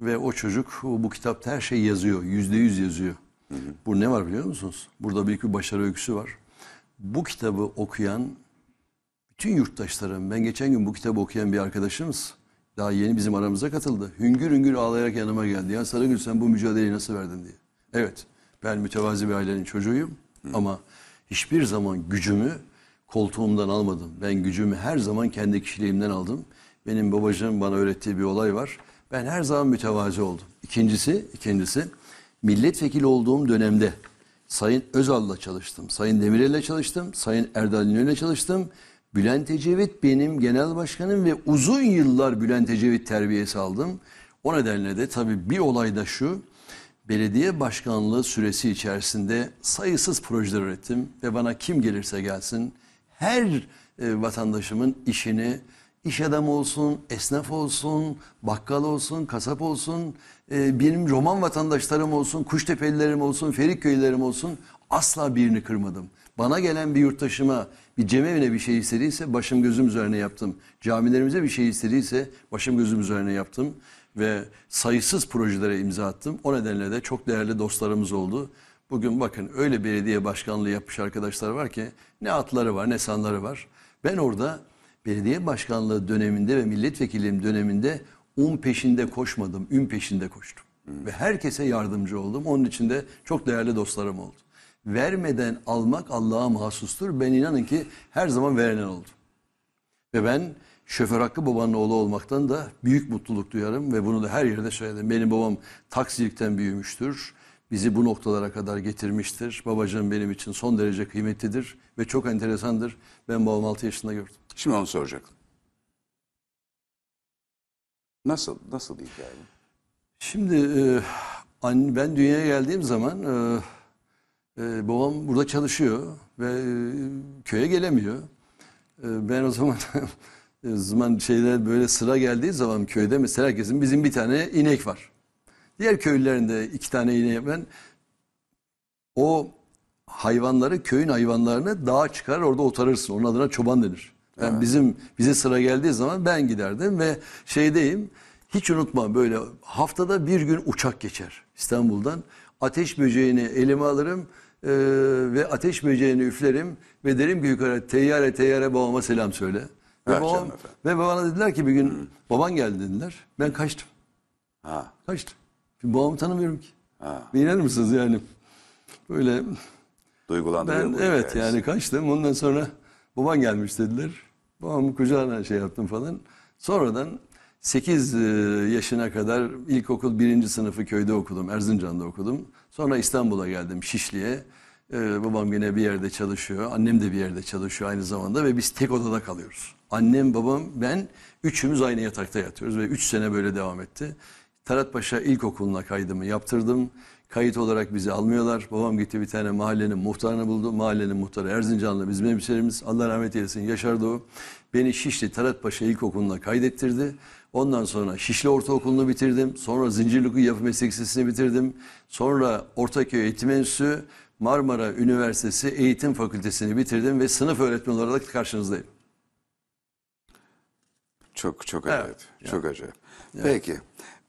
Ve o çocuk bu kitapta her şeyi yazıyor. Yüzde yüz yazıyor. Hı hı. Bu ne var biliyor musunuz? Burada büyük bir başarı öyküsü var bu kitabı okuyan bütün yurttaşlarım, ben geçen gün bu kitabı okuyan bir arkadaşımız daha yeni bizim aramıza katıldı. Hüngür hüngür ağlayarak yanıma geldi. Ya Sarıgül sen bu mücadeleyi nasıl verdin diye. Evet ben mütevazi bir ailenin çocuğuyum Hı. ama hiçbir zaman gücümü koltuğumdan almadım. Ben gücümü her zaman kendi kişiliğimden aldım. Benim babacığım bana öğrettiği bir olay var. Ben her zaman mütevazi oldum. İkincisi, ikincisi milletvekili olduğum dönemde Sayın Özal'la çalıştım, Sayın Demirel'le çalıştım, Sayın Erdal İnönü'yle çalıştım. Bülent Ecevit benim genel başkanım ve uzun yıllar Bülent Ecevit terbiyesi aldım. O nedenle de tabii bir olay da şu, belediye başkanlığı süresi içerisinde sayısız projeler ürettim ve bana kim gelirse gelsin her e, vatandaşımın işini, iş adamı olsun, esnaf olsun, bakkal olsun, kasap olsun, ee, benim roman vatandaşlarım olsun, Kuştepelilerim olsun, Ferikköylerim olsun asla birini kırmadım. Bana gelen bir yurttaşıma bir cemevine bir şey istediyse başım gözüm üzerine yaptım. Camilerimize bir şey istediyse başım gözüm üzerine yaptım. Ve sayısız projelere imza attım. O nedenle de çok değerli dostlarımız oldu. Bugün bakın öyle belediye başkanlığı yapmış arkadaşlar var ki ne atları var ne sanları var. Ben orada belediye başkanlığı döneminde ve milletvekilliğim döneminde un peşinde koşmadım, ün peşinde koştum. Ve herkese yardımcı oldum. Onun için de çok değerli dostlarım oldu. Vermeden almak Allah'a mahsustur. Ben inanın ki her zaman verilen oldum. Ve ben şoför Hakkı babanın oğlu olmaktan da büyük mutluluk duyarım ve bunu da her yerde söyledim. Benim babam taksicilikten büyümüştür. Bizi bu noktalara kadar getirmiştir. Babacığım benim için son derece kıymetlidir ve çok enteresandır. Ben babam 6 yaşında gördüm. Şimdi onu soracaktım. Nasıl nasıl bir hikaye? Şimdi e, ben dünyaya geldiğim zaman e, e, babam burada çalışıyor ve köye gelemiyor. ben o zaman zaman şeyler böyle sıra geldiği zaman köyde mesela herkesin bizim bir tane inek var. Diğer köylülerinde iki tane inek ben o hayvanları köyün hayvanlarını dağa çıkar orada otarırsın. Onun adına çoban denir. Yani evet. bizim bize sıra geldiği zaman ben giderdim ve şeydeyim. Hiç unutma böyle haftada bir gün uçak geçer İstanbul'dan. Ateş böceğini elime alırım e, ve ateş böceğini üflerim ve derim ki yukarı teyyare teyyare babama selam söyle. Ve, babam, ve babana dediler ki bir gün Hı. baban geldi dediler. Ben kaçtım. Ha. Kaçtım. Şimdi babamı tanımıyorum ki. Ha. Ve mısınız yani? Böyle... Duygulandırıyor ben, Evet yani kaçtım ondan sonra... Baban gelmiş dediler. Babamı kucağına şey yaptım falan. Sonradan 8 e, yaşına kadar ilkokul birinci sınıfı köyde okudum. Erzincan'da okudum. Sonra İstanbul'a geldim Şişli'ye. Ee, babam yine bir yerde çalışıyor. Annem de bir yerde çalışıyor aynı zamanda ve biz tek odada kalıyoruz. Annem, babam, ben üçümüz aynı yatakta yatıyoruz ve üç sene böyle devam etti. Taratpaşa İlkokulu'na kaydımı yaptırdım. Kayıt olarak bizi almıyorlar. Babam gitti bir tane mahallenin muhtarını buldu. Mahallenin muhtarı Erzincanlı bizim hemşerimiz. Allah rahmet eylesin Yaşar Doğu. Beni Şişli Taratpaşa İlkokulu'na kaydettirdi. Ondan sonra Şişli Ortaokulu'nu bitirdim. Sonra Zincirlikuyu Yapı Meslek Lisesi'ni bitirdim. Sonra Ortaköy Eğitim Enstitüsü, Marmara Üniversitesi Eğitim Fakültesini bitirdim ve sınıf öğretmeni olarak karşınızdayım. Çok çok acayip. Yani. Çok acayip. Yani. Peki.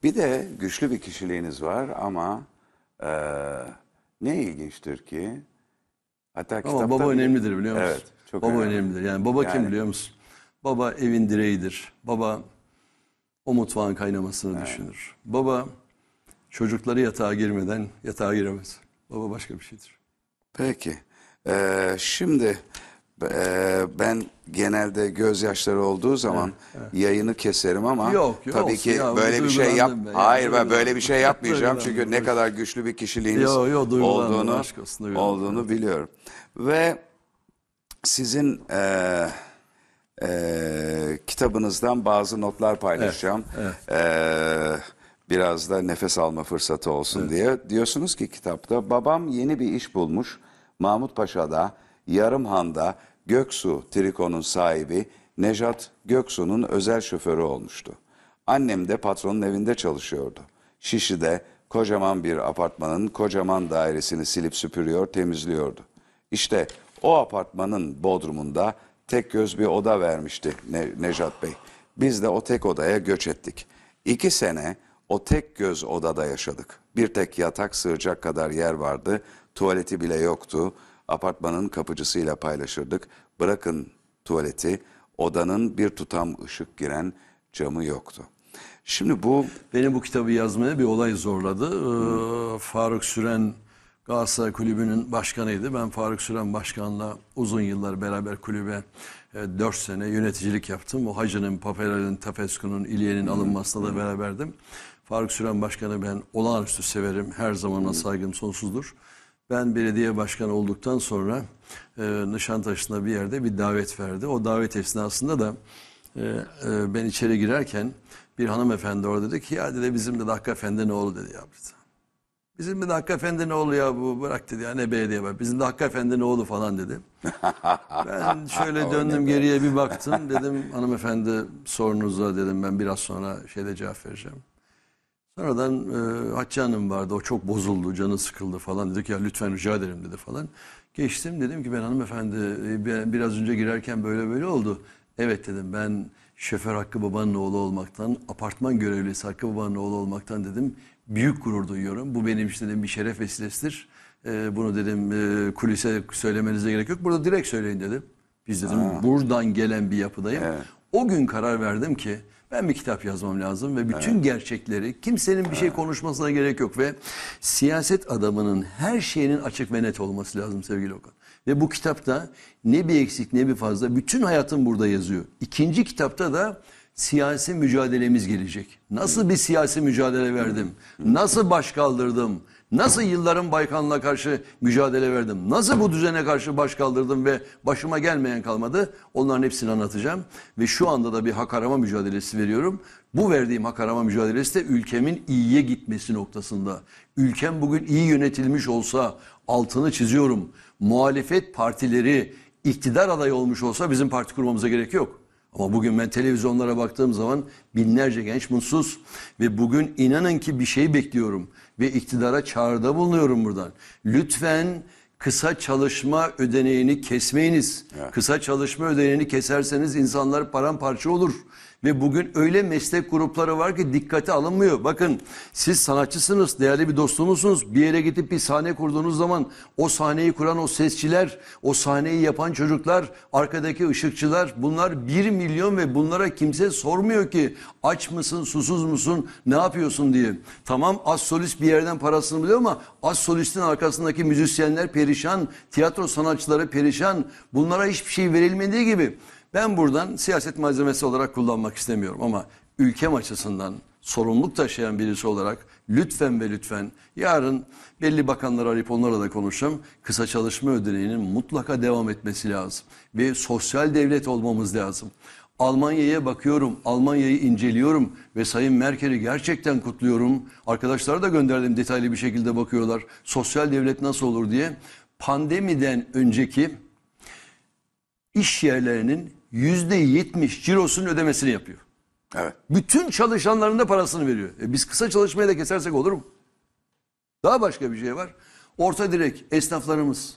Bir de güçlü bir kişiliğiniz var ama ee, ne ilginçtir ki hatta Ama kitapta... baba önemlidir biliyor musun? Evet. Çok baba önemli. önemlidir. Yani baba yani... kim biliyor musun? Baba evin direğidir. Baba o mutfağın kaynamasını evet. düşünür. Baba çocukları yatağa girmeden yatağa giremez. Baba başka bir şeydir. Peki. Ee, şimdi ben genelde gözyaşları olduğu zaman evet, evet. yayını keserim ama yok, yok, tabii ki ya, böyle bir şey yap. Ben. Hayır ben böyle bir şey yapmayacağım çünkü ne kadar güçlü bir kişiliğiniz yo, yo, olduğunu olsun, olduğunu biliyorum. Ve sizin e, e, kitabınızdan bazı notlar paylaşacağım. Evet, evet. E, biraz da nefes alma fırsatı olsun evet. diye. Diyorsunuz ki kitapta babam yeni bir iş bulmuş Mahmut Paşa'da Yarımhan'da Göksu Triko'nun sahibi Nejat Göksu'nun özel şoförü olmuştu. Annem de patronun evinde çalışıyordu. Şişide kocaman bir apartmanın kocaman dairesini silip süpürüyor, temizliyordu. İşte o apartmanın bodrumunda tek göz bir oda vermişti ne Nejat Bey. Biz de o tek odaya göç ettik. İki sene o tek göz odada yaşadık. Bir tek yatak sığacak kadar yer vardı, tuvaleti bile yoktu apartmanın kapıcısıyla paylaşırdık. Bırakın tuvaleti, odanın bir tutam ışık giren camı yoktu. Şimdi bu... Beni bu kitabı yazmaya bir olay zorladı. Ee, Faruk Süren Galatasaray Kulübü'nün başkanıydı. Ben Faruk Süren Başkan'la uzun yıllar beraber kulübe e, 4 sene yöneticilik yaptım. O Hacı'nın, Paperel'in, Tapescu'nun, İlye'nin alınmasında da beraberdim. Faruk Süren Başkan'ı ben olağanüstü severim. Her zamana saygım sonsuzdur. Ben belediye başkanı olduktan sonra e, Nişantaşı'nda bir yerde bir davet verdi. O davet esnasında da e, e, ben içeri girerken bir hanımefendi orada dedi ki ya dedi bizim de efendi ne oğlu dedi ya. Bizim de Hakkı Efendi'nin oğlu ya bu bırak dedi ya ne belediye bak. Bizim de Hakkı ne oğlu falan dedi. ben şöyle döndüm geriye bir baktım dedim hanımefendi sorunuza dedim ben biraz sonra şeyde cevap vereceğim. Sonradan e, Hatice Hanım vardı. O çok bozuldu, canı sıkıldı falan. Dedi ki ya lütfen rica ederim dedi falan. Geçtim dedim ki ben hanımefendi e, biraz önce girerken böyle böyle oldu. Evet dedim ben şoför Hakkı Baba'nın oğlu olmaktan, apartman görevlisi Hakkı Baba'nın oğlu olmaktan dedim büyük gurur duyuyorum. Bu benim için dedim bir şeref vesilesidir. E, bunu dedim e, kulise söylemenize gerek yok. Burada direkt söyleyin dedim. Biz dedim Aa. buradan gelen bir yapıdayım. Evet. O gün karar verdim ki ben bir kitap yazmam lazım ve bütün evet. gerçekleri kimsenin bir şey konuşmasına gerek yok ve siyaset adamının her şeyinin açık ve net olması lazım sevgili Okan. Ve bu kitapta ne bir eksik ne bir fazla bütün hayatım burada yazıyor. İkinci kitapta da siyasi mücadelemiz gelecek. Nasıl bir siyasi mücadele verdim? Nasıl baş kaldırdım? Nasıl yılların Baykan'la karşı mücadele verdim? Nasıl bu düzene karşı baş kaldırdım ve başıma gelmeyen kalmadı? Onların hepsini anlatacağım. Ve şu anda da bir hak arama mücadelesi veriyorum. Bu verdiğim hak arama mücadelesi de ülkemin iyiye gitmesi noktasında. Ülkem bugün iyi yönetilmiş olsa altını çiziyorum. Muhalefet partileri iktidar adayı olmuş olsa bizim parti kurmamıza gerek yok. Ama bugün ben televizyonlara baktığım zaman binlerce genç mutsuz ve bugün inanın ki bir şey bekliyorum ve iktidara çağrıda bulunuyorum buradan. Lütfen kısa çalışma ödeneğini kesmeyiniz. Evet. Kısa çalışma ödeneğini keserseniz insanlar paramparça olur. Ve bugün öyle meslek grupları var ki dikkate alınmıyor. Bakın siz sanatçısınız, değerli bir dostumuzsunuz. Bir yere gidip bir sahne kurduğunuz zaman o sahneyi kuran o sesçiler, o sahneyi yapan çocuklar, arkadaki ışıkçılar bunlar bir milyon ve bunlara kimse sormuyor ki aç mısın, susuz musun, ne yapıyorsun diye. Tamam az solist bir yerden parasını biliyor ama az solistin arkasındaki müzisyenler perişan, tiyatro sanatçıları perişan. Bunlara hiçbir şey verilmediği gibi ben buradan siyaset malzemesi olarak kullanmak istemiyorum ama ülkem açısından sorumluluk taşıyan birisi olarak lütfen ve lütfen yarın belli bakanlara arayıp onlara da konuşacağım. Kısa çalışma ödeneğinin mutlaka devam etmesi lazım. Ve sosyal devlet olmamız lazım. Almanya'ya bakıyorum, Almanya'yı inceliyorum ve Sayın Merkel'i gerçekten kutluyorum. Arkadaşlara da gönderdim detaylı bir şekilde bakıyorlar. Sosyal devlet nasıl olur diye. Pandemiden önceki iş yerlerinin yüzde yetmiş cirosunun ödemesini yapıyor. Evet. Bütün çalışanların da parasını veriyor. E biz kısa çalışmayı da kesersek olur mu? Daha başka bir şey var. Orta direk esnaflarımız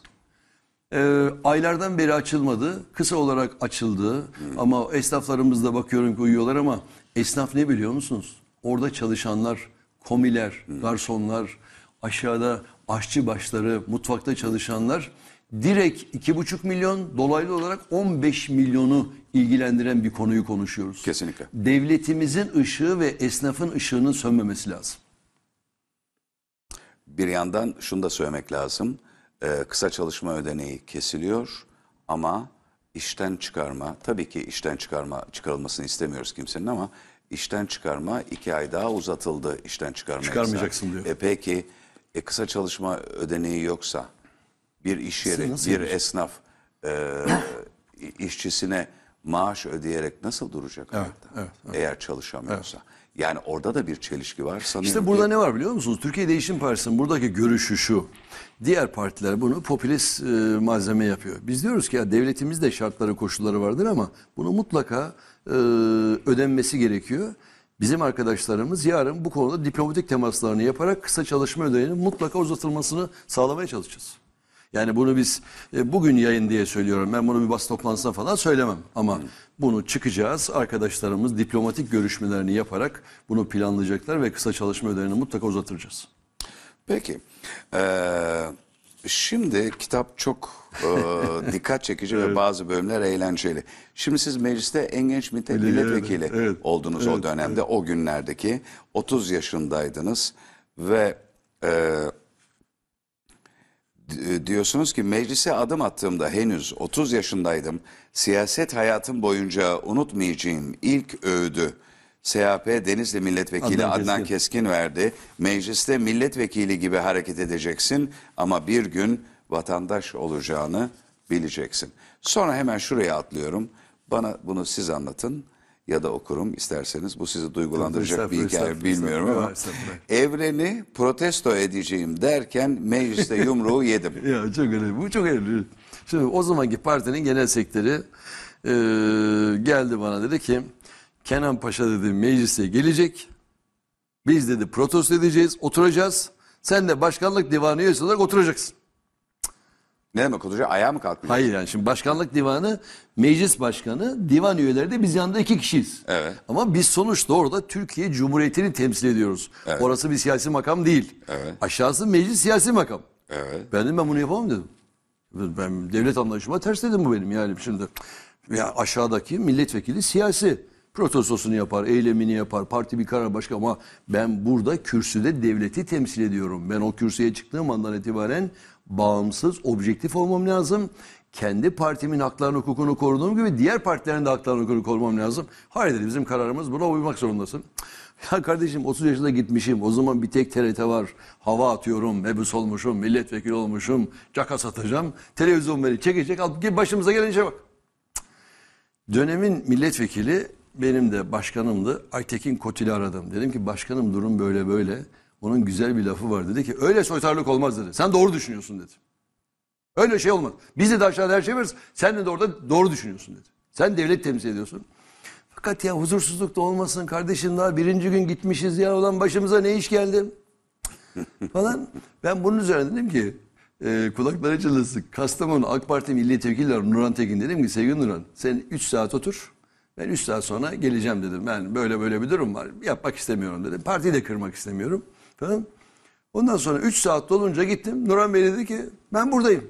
e, aylardan beri açılmadı. Kısa olarak açıldı. Hı. Hmm. Ama esnaflarımız da bakıyorum ki uyuyorlar ama esnaf ne biliyor musunuz? Orada çalışanlar, komiler, Hı. Hmm. garsonlar, aşağıda aşçı başları, mutfakta çalışanlar direkt buçuk milyon dolaylı olarak 15 milyonu ilgilendiren bir konuyu konuşuyoruz. Kesinlikle. Devletimizin ışığı ve esnafın ışığının sönmemesi lazım. Bir yandan şunu da söylemek lazım. Ee, kısa çalışma ödeneği kesiliyor ama işten çıkarma, tabii ki işten çıkarma çıkarılmasını istemiyoruz kimsenin ama işten çıkarma iki ay daha uzatıldı işten çıkarma. Çıkarmayacaksın diyor. E peki e, kısa çalışma ödeneği yoksa bir iş yeri, nasıl bir olur? esnaf e, işçisine maaş ödeyerek nasıl duracak evet, Evet, evet. Eğer çalışamıyorsa. Evet. Yani orada da bir çelişki var sanıyorum. İşte burada ki... ne var biliyor musunuz? Türkiye Değişim Partisi'nin buradaki görüşü şu. Diğer partiler bunu popülist e, malzeme yapıyor. Biz diyoruz ki ya devletimizde şartları koşulları vardır ama bunu mutlaka e, ödenmesi gerekiyor. Bizim arkadaşlarımız yarın bu konuda diplomatik temaslarını yaparak kısa çalışma ödeneğinin mutlaka uzatılmasını sağlamaya çalışacağız. Yani bunu biz e, bugün yayın diye söylüyorum. Ben bunu bir basın toplantısına falan söylemem. Ama Hı. bunu çıkacağız. Arkadaşlarımız diplomatik görüşmelerini yaparak bunu planlayacaklar ve kısa çalışma ödelerini mutlaka uzatıracağız. Peki. Ee, şimdi kitap çok e, dikkat çekici evet. ve bazı bölümler eğlenceli. Şimdi siz mecliste en genç milletvekili evet, evet. oldunuz evet, o dönemde. Evet. O günlerdeki 30 yaşındaydınız ve... E, e, diyorsunuz ki meclise adım attığımda henüz 30 yaşındaydım. Siyaset hayatım boyunca unutmayacağım ilk öğüdü. SHP Denizli Milletvekili Adnan, Adnan Keskin. Keskin verdi. Mecliste milletvekili gibi hareket edeceksin ama bir gün vatandaş olacağını bileceksin. Sonra hemen şuraya atlıyorum. Bana bunu siz anlatın ya da okurum isterseniz. Bu sizi duygulandıracak bir hikaye bilmiyorum ama. Evreni protesto edeceğim derken mecliste yumruğu yedim. ya çok önemli. Bu çok önemli. Şimdi o zamanki partinin genel sekreteri e, geldi bana dedi ki Kenan Paşa dedi meclise gelecek. Biz dedi protesto edeceğiz, oturacağız. Sen de başkanlık divanı üyesi olarak oturacaksın. Ne demek oturacak? Ayağa mı kalkmayacak? Hayır yani şimdi başkanlık divanı, meclis başkanı, divan üyeleri de biz yanında iki kişiyiz. Evet. Ama biz sonuçta orada Türkiye Cumhuriyeti'ni temsil ediyoruz. Evet. Orası bir siyasi makam değil. Evet. Aşağısı meclis siyasi makam. Evet. Ben dedim ben bunu yapamam dedim. Ben devlet anlayışıma ters dedim bu benim yani şimdi. Ya aşağıdaki milletvekili siyasi protestosunu yapar, eylemini yapar, parti bir karar başka ama ben burada kürsüde devleti temsil ediyorum. Ben o kürsüye çıktığım andan itibaren bağımsız, objektif olmam lazım. Kendi partimin haklarını, hukukunu koruduğum gibi diğer partilerin de haklarını, hukukunu korumam lazım. Hayır dedi bizim kararımız buna uymak zorundasın. Ya kardeşim 30 yaşında gitmişim. O zaman bir tek TRT var. Hava atıyorum, mebus olmuşum, milletvekili olmuşum, caka satacağım. Televizyon beni çekecek. Al, başımıza gelen işe bak. Dönemin milletvekili benim de başkanımdı. Aytekin Kotil'i aradım. Dedim ki başkanım durum böyle böyle. Onun güzel bir lafı var dedi ki öyle soytarlık olmaz dedi. Sen doğru düşünüyorsun dedi. Öyle şey olmaz. Biz de aşağıda her şey veririz, Sen de orada doğru düşünüyorsun dedi. Sen devlet temsil ediyorsun. Fakat ya huzursuzluk da olmasın kardeşim daha birinci gün gitmişiz ya ulan başımıza ne iş geldi falan. Ben bunun üzerine dedim ki e, kulakları çınlasın. Kastamonu AK Parti Milli Tevkiller Nurhan Tekin dedim ki sevgili Nurhan sen 3 saat otur. Ben 3 saat sonra geleceğim dedim. Ben böyle böyle bir durum var. Yapmak istemiyorum dedim. Partiyi de kırmak istemiyorum. Falan. Ondan sonra 3 saat dolunca gittim. Nuran Bey dedi ki ben buradayım.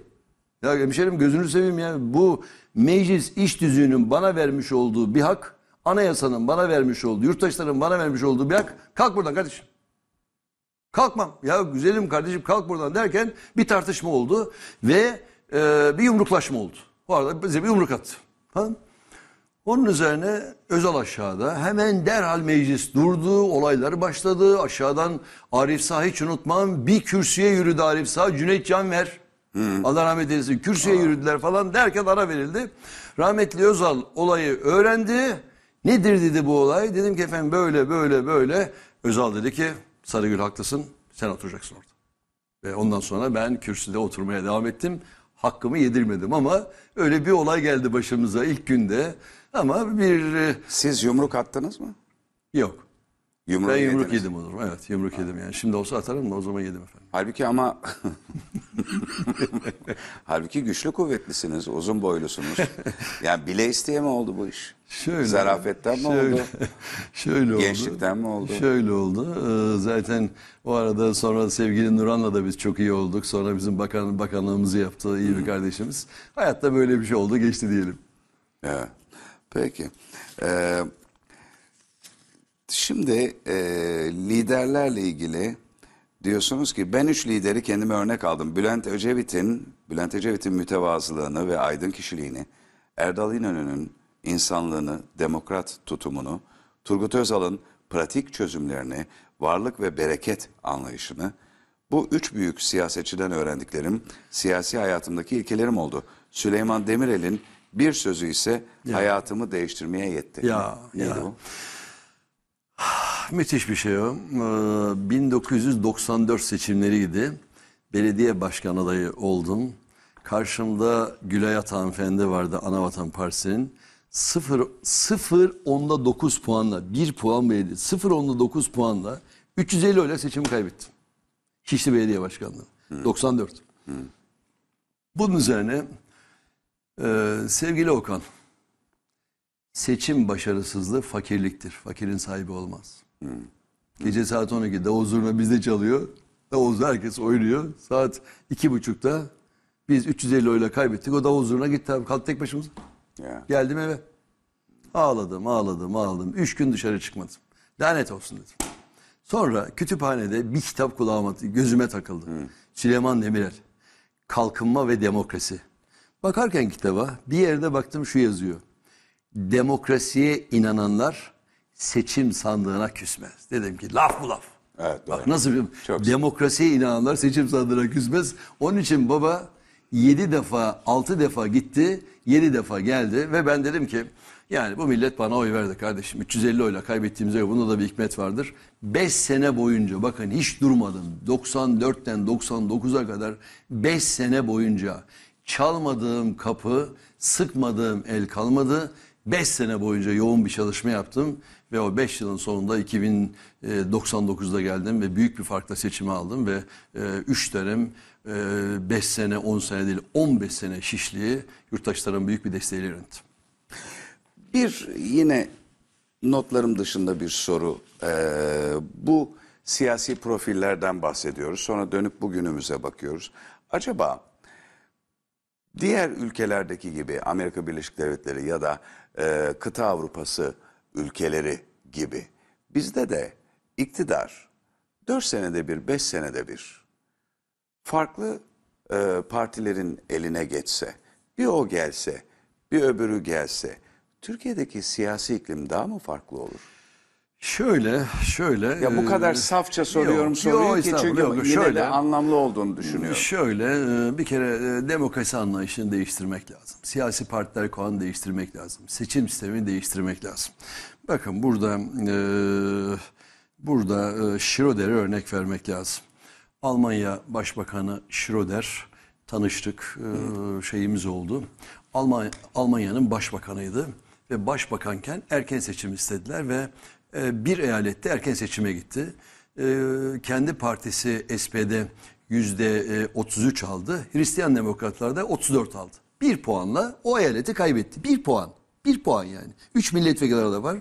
Ya hemşerim gözünü seveyim ya. Bu meclis iş düzüğünün bana vermiş olduğu bir hak, anayasanın bana vermiş olduğu, yurttaşların bana vermiş olduğu bir hak. Kalk buradan kardeşim. Kalkmam. Ya güzelim kardeşim kalk buradan derken bir tartışma oldu ve e, bir yumruklaşma oldu. Bu arada bize bir yumruk attı. Tamam onun üzerine Özal aşağıda hemen derhal meclis durdu, olaylar başladı. Aşağıdan Arif Sağ hiç unutmam bir kürsüye yürüdü Arif Sağ, Cüneyt Canver. Hı. Allah rahmet eylesin kürsüye Aa. yürüdüler falan derken ara verildi. Rahmetli Özal olayı öğrendi. Nedir dedi bu olay? Dedim ki efendim böyle böyle böyle. Özal dedi ki Sarıgül haklısın sen oturacaksın orada. Ve ondan sonra ben kürsüde oturmaya devam ettim. Hakkımı yedirmedim ama öyle bir olay geldi başımıza ilk günde. Ama bir... E, Siz yumruk attınız mı? Yok. Yumruğu ben yumruk yediniz. yedim olur. Evet yumruk ha. yedim yani. Şimdi olsa atarım da o zaman yedim efendim. Halbuki ama... Halbuki güçlü kuvvetlisiniz, uzun boylusunuz. yani bile isteye mi oldu bu iş? Şöyle. Zarafetten mi oldu? Şöyle oldu. Gençlikten mi oldu? Şöyle oldu. Ee, zaten o arada sonra sevgili Nuran'la da biz çok iyi olduk. Sonra bizim bakan, bakanlığımızı yaptı iyi bir kardeşimiz. Hayatta böyle bir şey oldu geçti diyelim. Evet. Peki. Ee, şimdi e, liderlerle ilgili diyorsunuz ki ben üç lideri kendime örnek aldım. Bülent Ecevit'in Bülent Ecevit'in mütevazılığını ve aydın kişiliğini, Erdal İnönü'nün insanlığını, demokrat tutumunu, Turgut Özal'ın pratik çözümlerini, varlık ve bereket anlayışını, bu üç büyük siyasetçiden öğrendiklerim siyasi hayatımdaki ilkelerim oldu. Süleyman Demirel'in bir sözü ise ya. hayatımı değiştirmeye yetti. Ya, Neydi ya. Müthiş bir şey o. Ee, 1994 seçimleriydi. Belediye başkan adayı oldum. Karşımda Gülayat hanımefendi vardı Anavatan Partisi'nin. 0 0 onda 9 puanla 1 puan mıydı? 0 onda 9 puanla 350 oyla seçimi kaybettim. Şişli Belediye Başkanlığı. Hı. 94. Hı. Bunun üzerine ee, sevgili Okan, seçim başarısızlığı fakirliktir. Fakirin sahibi olmaz. Hmm. Gece saat 12 davul zurna bizde çalıyor. Davul herkes oynuyor. Saat 2.30'da biz 350 oyla kaybettik. O davul zurna gitti abi. Kalk tek başımıza. Yeah. Geldim eve. Ağladım, ağladım, ağladım. Üç gün dışarı çıkmadım. Lanet olsun dedim. Sonra kütüphanede bir kitap kulağıma, gözüme takıldı. Hmm. Süleyman Demirel. Kalkınma ve Demokrasi. Bakarken kitaba bir yerde baktım şu yazıyor. Demokrasiye inananlar seçim sandığına küsmez. Dedim ki laf bu laf. Evet, doğru. Bak nasıl bir Çok demokrasiye inananlar seçim sandığına küsmez. Onun için baba 7 defa 6 defa gitti 7 defa geldi ve ben dedim ki yani bu millet bana oy verdi kardeşim 350 oyla kaybettiğimize göre bunda da bir hikmet vardır. 5 sene boyunca bakın hiç durmadım 94'ten 99'a kadar 5 sene boyunca çalmadığım kapı, sıkmadığım el kalmadı. 5 sene boyunca yoğun bir çalışma yaptım ve o 5 yılın sonunda 2099'da e, geldim ve büyük bir farkla seçimi aldım ve 3 e, dönem 5 e, sene 10 sene değil 15 sene şişliği yurttaşların büyük bir desteğiyle yönettim. Bir yine notlarım dışında bir soru. Ee, bu siyasi profillerden bahsediyoruz. Sonra dönüp bugünümüze bakıyoruz. Acaba Diğer ülkelerdeki gibi Amerika Birleşik Devletleri ya da e, kıta Avrupası ülkeleri gibi bizde de iktidar 4 senede bir, 5 senede bir farklı e, partilerin eline geçse, bir o gelse, bir öbürü gelse, Türkiye'deki siyasi iklim daha mı farklı olur? Şöyle, şöyle. Ya bu kadar safça soruyorum yok, soruyu yok, ki çünkü yok, yine şöyle, de anlamlı olduğunu düşünüyorum. Şöyle bir kere demokrasi anlayışını değiştirmek lazım. Siyasi partiler konuyu değiştirmek lazım. Seçim sistemini değiştirmek lazım. Bakın burada burada Schroeder'e örnek vermek lazım. Almanya Başbakanı Schröder, tanıştık, şeyimiz oldu. Almanya Almanya'nın başbakanıydı ve başbakanken erken seçim istediler ve ee, bir eyalette erken seçime gitti. Ee, kendi partisi SPD yüzde 33 e, aldı. Hristiyan Demokratlar da 34 aldı. Bir puanla o eyaleti kaybetti. Bir puan. Bir puan yani. Üç milletvekili arada var.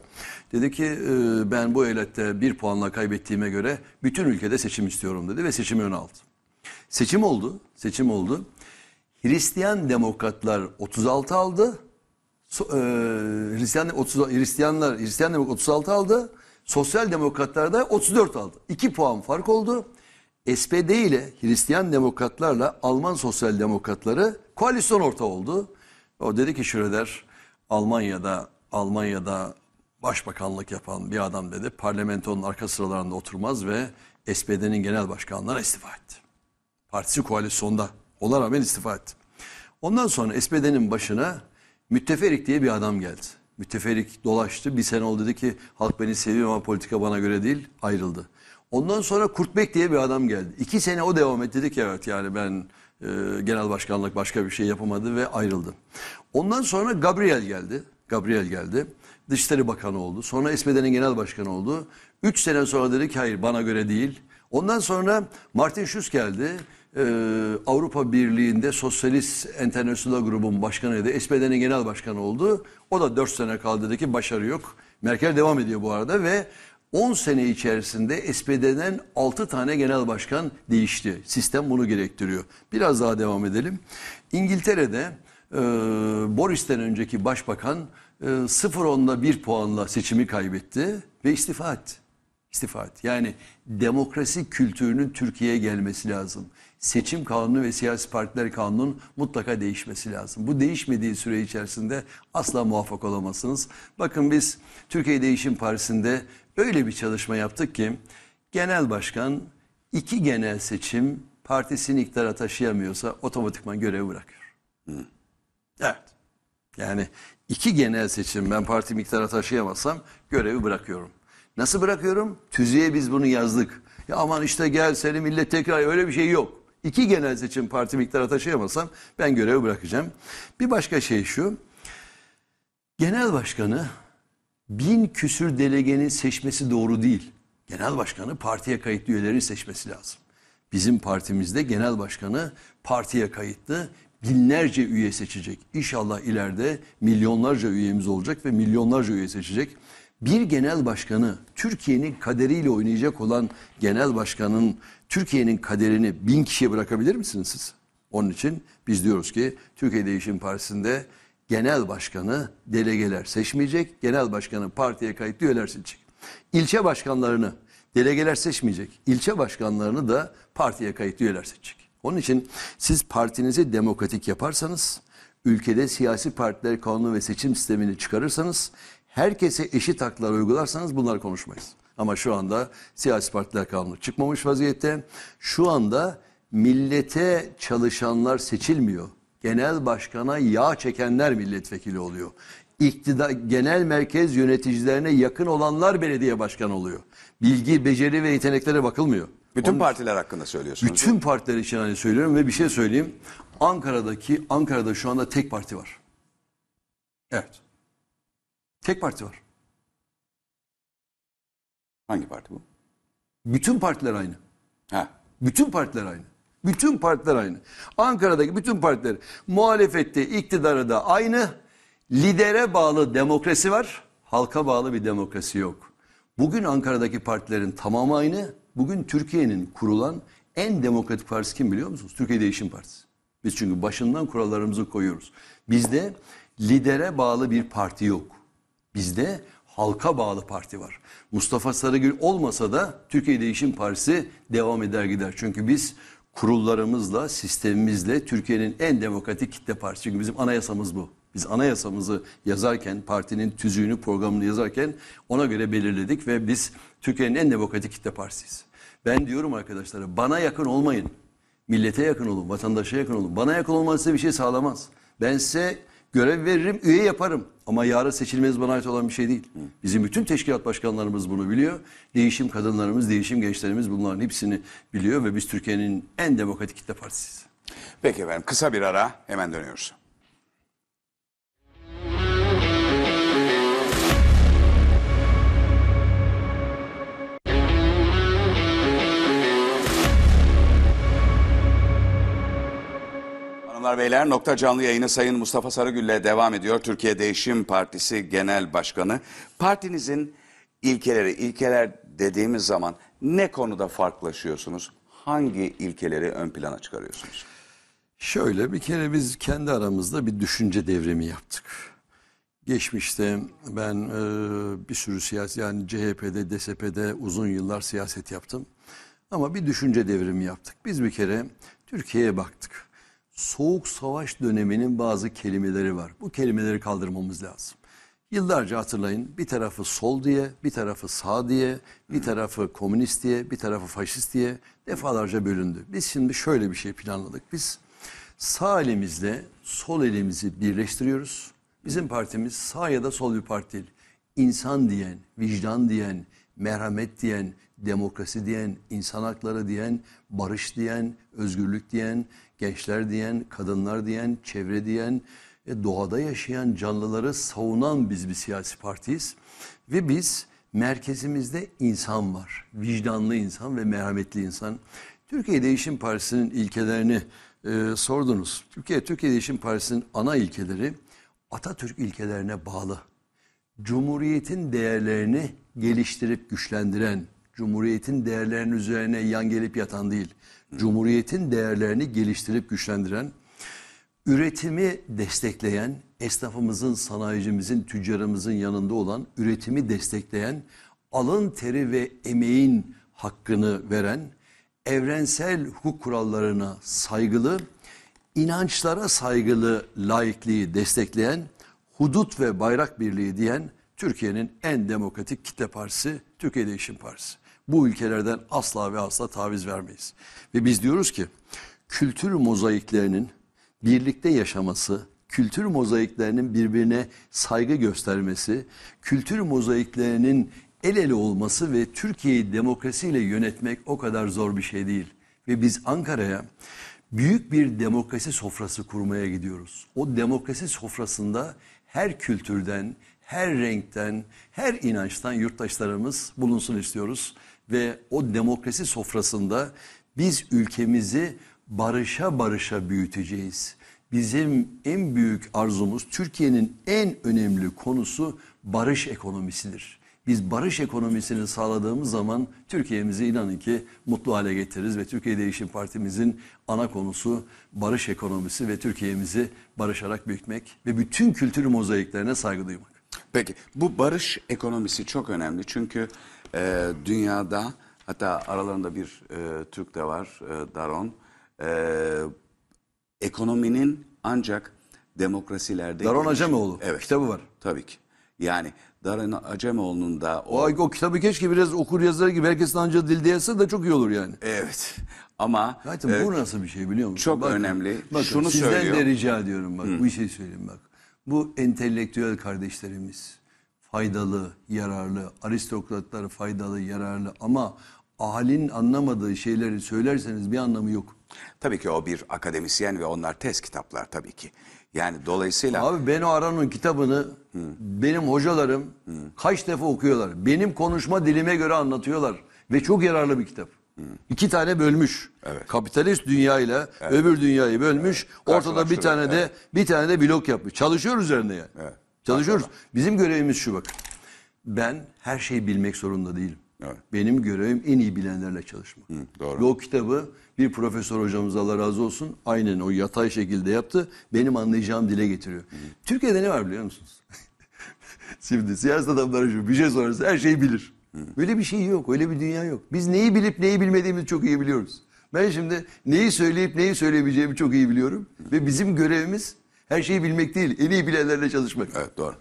Dedi ki ee, ben bu eyalette bir puanla kaybettiğime göre bütün ülkede seçim istiyorum dedi ve seçimi öne aldı. Seçim oldu. Seçim oldu. Hristiyan Demokratlar 36 aldı. E, Hristiyan, 30, Hristiyanlar, Hristiyan Demokrat 36 aldı. Sosyal Demokratlar da 34 aldı. 2 puan fark oldu. SPD ile Hristiyan Demokratlarla Alman Sosyal Demokratları koalisyon orta oldu. O dedi ki Schröder Almanya'da Almanya'da başbakanlık yapan bir adam dedi parlamentonun arka sıralarında oturmaz ve SPD'nin genel başkanlığına istifa etti. Partisi koalisyonda. Ona rağmen istifa etti. Ondan sonra SPD'nin başına Mütteferik diye bir adam geldi. Mütteferik dolaştı. Bir sene oldu dedi ki halk beni seviyor ama politika bana göre değil. Ayrıldı. Ondan sonra Kurtbek diye bir adam geldi. İki sene o devam etti. Dedi ki evet yani ben e, genel başkanlık başka bir şey yapamadı ve ayrıldı. Ondan sonra Gabriel geldi. Gabriel geldi. Dışişleri Bakanı oldu. Sonra Esmedenin genel başkanı oldu. Üç sene sonra dedi ki hayır bana göre değil. Ondan sonra Martin Schulz geldi. Ee, Avrupa Birliği'nde Sosyalist Enternasyonel Grubun başkanıydı. SPD'nin genel başkanı oldu. O da 4 sene kaldı dedi ki başarı yok. Merkel devam ediyor bu arada ve 10 sene içerisinde SPD'den 6 tane genel başkan değişti. Sistem bunu gerektiriyor. Biraz daha devam edelim. İngiltere'de e, Boris'ten önceki başbakan e, 0-10'da 1 puanla seçimi kaybetti ve istifa etti. İstifa etti. Yani demokrasi kültürünün Türkiye'ye gelmesi lazım seçim kanunu ve siyasi partiler kanunun mutlaka değişmesi lazım. Bu değişmediği süre içerisinde asla muvaffak olamazsınız. Bakın biz Türkiye Değişim Partisi'nde öyle bir çalışma yaptık ki genel başkan iki genel seçim partisini iktidara taşıyamıyorsa otomatikman görevi bırakıyor. Evet. Yani iki genel seçim ben parti iktidara taşıyamazsam görevi bırakıyorum. Nasıl bırakıyorum? Tüzüğe biz bunu yazdık. Ya aman işte gel seni millet tekrar öyle bir şey yok iki genel seçim parti miktarı taşıyamazsam ben görevi bırakacağım. Bir başka şey şu. Genel başkanı bin küsür delegenin seçmesi doğru değil. Genel başkanı partiye kayıtlı üyelerin seçmesi lazım. Bizim partimizde genel başkanı partiye kayıtlı binlerce üye seçecek. İnşallah ileride milyonlarca üyemiz olacak ve milyonlarca üye seçecek. Bir genel başkanı Türkiye'nin kaderiyle oynayacak olan genel başkanın Türkiye'nin kaderini bin kişiye bırakabilir misiniz siz? Onun için biz diyoruz ki Türkiye Değişim Partisi'nde genel başkanı delegeler seçmeyecek, genel başkanı partiye kayıtlı üyeler seçecek. İlçe başkanlarını delegeler seçmeyecek, ilçe başkanlarını da partiye kayıtlı üyeler seçecek. Onun için siz partinizi demokratik yaparsanız, ülkede siyasi partiler kanunu ve seçim sistemini çıkarırsanız, herkese eşit haklar uygularsanız bunlar konuşmayız. Ama şu anda siyasi partiler kanunu çıkmamış vaziyette. Şu anda millete çalışanlar seçilmiyor. Genel başkana yağ çekenler milletvekili oluyor. İktidar, genel merkez yöneticilerine yakın olanlar belediye başkanı oluyor. Bilgi, beceri ve yeteneklere bakılmıyor. Bütün Onun, partiler hakkında söylüyorsunuz. Bütün partiler için hani söylüyorum ve bir şey söyleyeyim. Ankara'daki Ankara'da şu anda tek parti var. Evet. Tek parti var. Hangi parti bu? Bütün partiler aynı. Ha. Bütün partiler aynı. Bütün partiler aynı. Ankara'daki bütün partiler muhalefette, iktidarı da aynı. Lidere bağlı demokrasi var. Halka bağlı bir demokrasi yok. Bugün Ankara'daki partilerin tamamı aynı. Bugün Türkiye'nin kurulan en demokratik partisi kim biliyor musunuz? Türkiye Değişim Partisi. Biz çünkü başından kurallarımızı koyuyoruz. Bizde lidere bağlı bir parti yok. Bizde halka bağlı parti var. Mustafa Sarıgül olmasa da Türkiye Değişim Partisi devam eder gider. Çünkü biz kurullarımızla, sistemimizle Türkiye'nin en demokratik kitle partisi. Çünkü bizim anayasamız bu. Biz anayasamızı yazarken, partinin tüzüğünü, programını yazarken ona göre belirledik ve biz Türkiye'nin en demokratik kitle partisiyiz. Ben diyorum arkadaşlara bana yakın olmayın. Millete yakın olun, vatandaşa yakın olun. Bana yakın olmanız size bir şey sağlamaz. Ben size görev veririm, üye yaparım. Ama yarın seçilmeniz bana ait olan bir şey değil. Bizim bütün teşkilat başkanlarımız bunu biliyor. Değişim kadınlarımız, değişim gençlerimiz bunların hepsini biliyor ve biz Türkiye'nin en demokratik kitle partisiyiz. Peki efendim kısa bir ara hemen dönüyoruz. Hanımlar beyler nokta canlı yayını Sayın Mustafa Sarıgül ile devam ediyor. Türkiye Değişim Partisi Genel Başkanı. Partinizin ilkeleri, ilkeler dediğimiz zaman ne konuda farklılaşıyorsunuz? Hangi ilkeleri ön plana çıkarıyorsunuz? Şöyle bir kere biz kendi aramızda bir düşünce devrimi yaptık. Geçmişte ben e, bir sürü siyasi yani CHP'de, DSP'de uzun yıllar siyaset yaptım. Ama bir düşünce devrimi yaptık. Biz bir kere Türkiye'ye baktık soğuk savaş döneminin bazı kelimeleri var. Bu kelimeleri kaldırmamız lazım. Yıllarca hatırlayın bir tarafı sol diye, bir tarafı sağ diye, bir tarafı komünist diye, bir tarafı faşist diye defalarca bölündü. Biz şimdi şöyle bir şey planladık. Biz sağ elimizle sol elimizi birleştiriyoruz. Bizim partimiz sağ ya da sol bir parti değil. İnsan diyen, vicdan diyen, merhamet diyen, demokrasi diyen, insan hakları diyen, barış diyen, özgürlük diyen, gençler diyen, kadınlar diyen, çevre diyen, e, doğada yaşayan canlıları savunan biz bir siyasi partiyiz. Ve biz merkezimizde insan var. Vicdanlı insan ve merhametli insan. Türkiye Değişim Partisi'nin ilkelerini e, sordunuz. Türkiye, Türkiye Değişim Partisi'nin ana ilkeleri Atatürk ilkelerine bağlı. Cumhuriyetin değerlerini geliştirip güçlendiren, Cumhuriyetin değerlerinin üzerine yan gelip yatan değil. Cumhuriyetin değerlerini geliştirip güçlendiren, üretimi destekleyen, esnafımızın, sanayicimizin, tüccarımızın yanında olan, üretimi destekleyen, alın teri ve emeğin hakkını veren, evrensel hukuk kurallarına saygılı, inançlara saygılı laikliği destekleyen, hudut ve bayrak birliği diyen Türkiye'nin en demokratik kitle partisi, Türkiye Değişim Partisi bu ülkelerden asla ve asla taviz vermeyiz. Ve biz diyoruz ki kültür mozaiklerinin birlikte yaşaması, kültür mozaiklerinin birbirine saygı göstermesi, kültür mozaiklerinin el ele olması ve Türkiye'yi demokrasiyle yönetmek o kadar zor bir şey değil. Ve biz Ankara'ya büyük bir demokrasi sofrası kurmaya gidiyoruz. O demokrasi sofrasında her kültürden, her renkten, her inançtan yurttaşlarımız bulunsun istiyoruz ve o demokrasi sofrasında biz ülkemizi barışa barışa büyüteceğiz. Bizim en büyük arzumuz Türkiye'nin en önemli konusu barış ekonomisidir. Biz barış ekonomisini sağladığımız zaman Türkiye'mizi inanın ki mutlu hale getiririz ve Türkiye Değişim Partimizin ana konusu barış ekonomisi ve Türkiye'mizi barışarak büyütmek ve bütün kültür mozaiklerine saygı duymak. Peki bu barış ekonomisi çok önemli çünkü e, dünyada hatta aralarında bir e, Türk de var e, Daron. E, ekonominin ancak demokrasilerde... Daron Acemoğlu. Evet. Kitabı var. Tabii ki. Yani Daron Acemoğlu'nun da... O... o, o kitabı keşke biraz okur yazar gibi herkesin anca dilde yazsa da çok iyi olur yani. Evet. Ama... Zaten e, bu nasıl bir şey biliyor musun? Çok bakın, önemli. Bakın, Şunu sizden söylüyor. de rica ediyorum bak. Hı. Bu şeyi söyleyeyim bak. Bu entelektüel kardeşlerimiz faydalı, yararlı, aristokratlar faydalı, yararlı ama ahalin anlamadığı şeyleri söylerseniz bir anlamı yok. Tabii ki o bir akademisyen ve onlar test kitaplar tabii ki. Yani dolayısıyla... Abi ben o Aran'ın kitabını Hı. benim hocalarım Hı. kaç defa okuyorlar. Benim konuşma dilime göre anlatıyorlar. Ve çok yararlı bir kitap. Hı. İki tane bölmüş. Evet. Kapitalist dünyayla evet. öbür dünyayı bölmüş. Evet. Ortada bir tane de evet. bir tane de blok yapmış. Çalışıyor üzerinde yani. Evet. Çalışıyoruz. Bizim görevimiz şu bak. Ben her şeyi bilmek zorunda değilim. Evet. Benim görevim en iyi bilenlerle çalışmak. Hı, doğru. Ve o kitabı bir profesör hocamız Allah razı olsun aynen o yatay şekilde yaptı. Benim anlayacağım dile getiriyor. Hı. Türkiye'de ne var biliyor musunuz? Şimdi siyaset adamları şu bir şey sorarsa her şeyi bilir. Böyle bir şey yok. Öyle bir dünya yok. Biz neyi bilip neyi bilmediğimizi çok iyi biliyoruz. Ben şimdi neyi söyleyip neyi söyleyebileceğimi çok iyi biliyorum. Ve bizim görevimiz her şeyi bilmek değil, en iyi bilenlerle çalışmak. Evet doğru.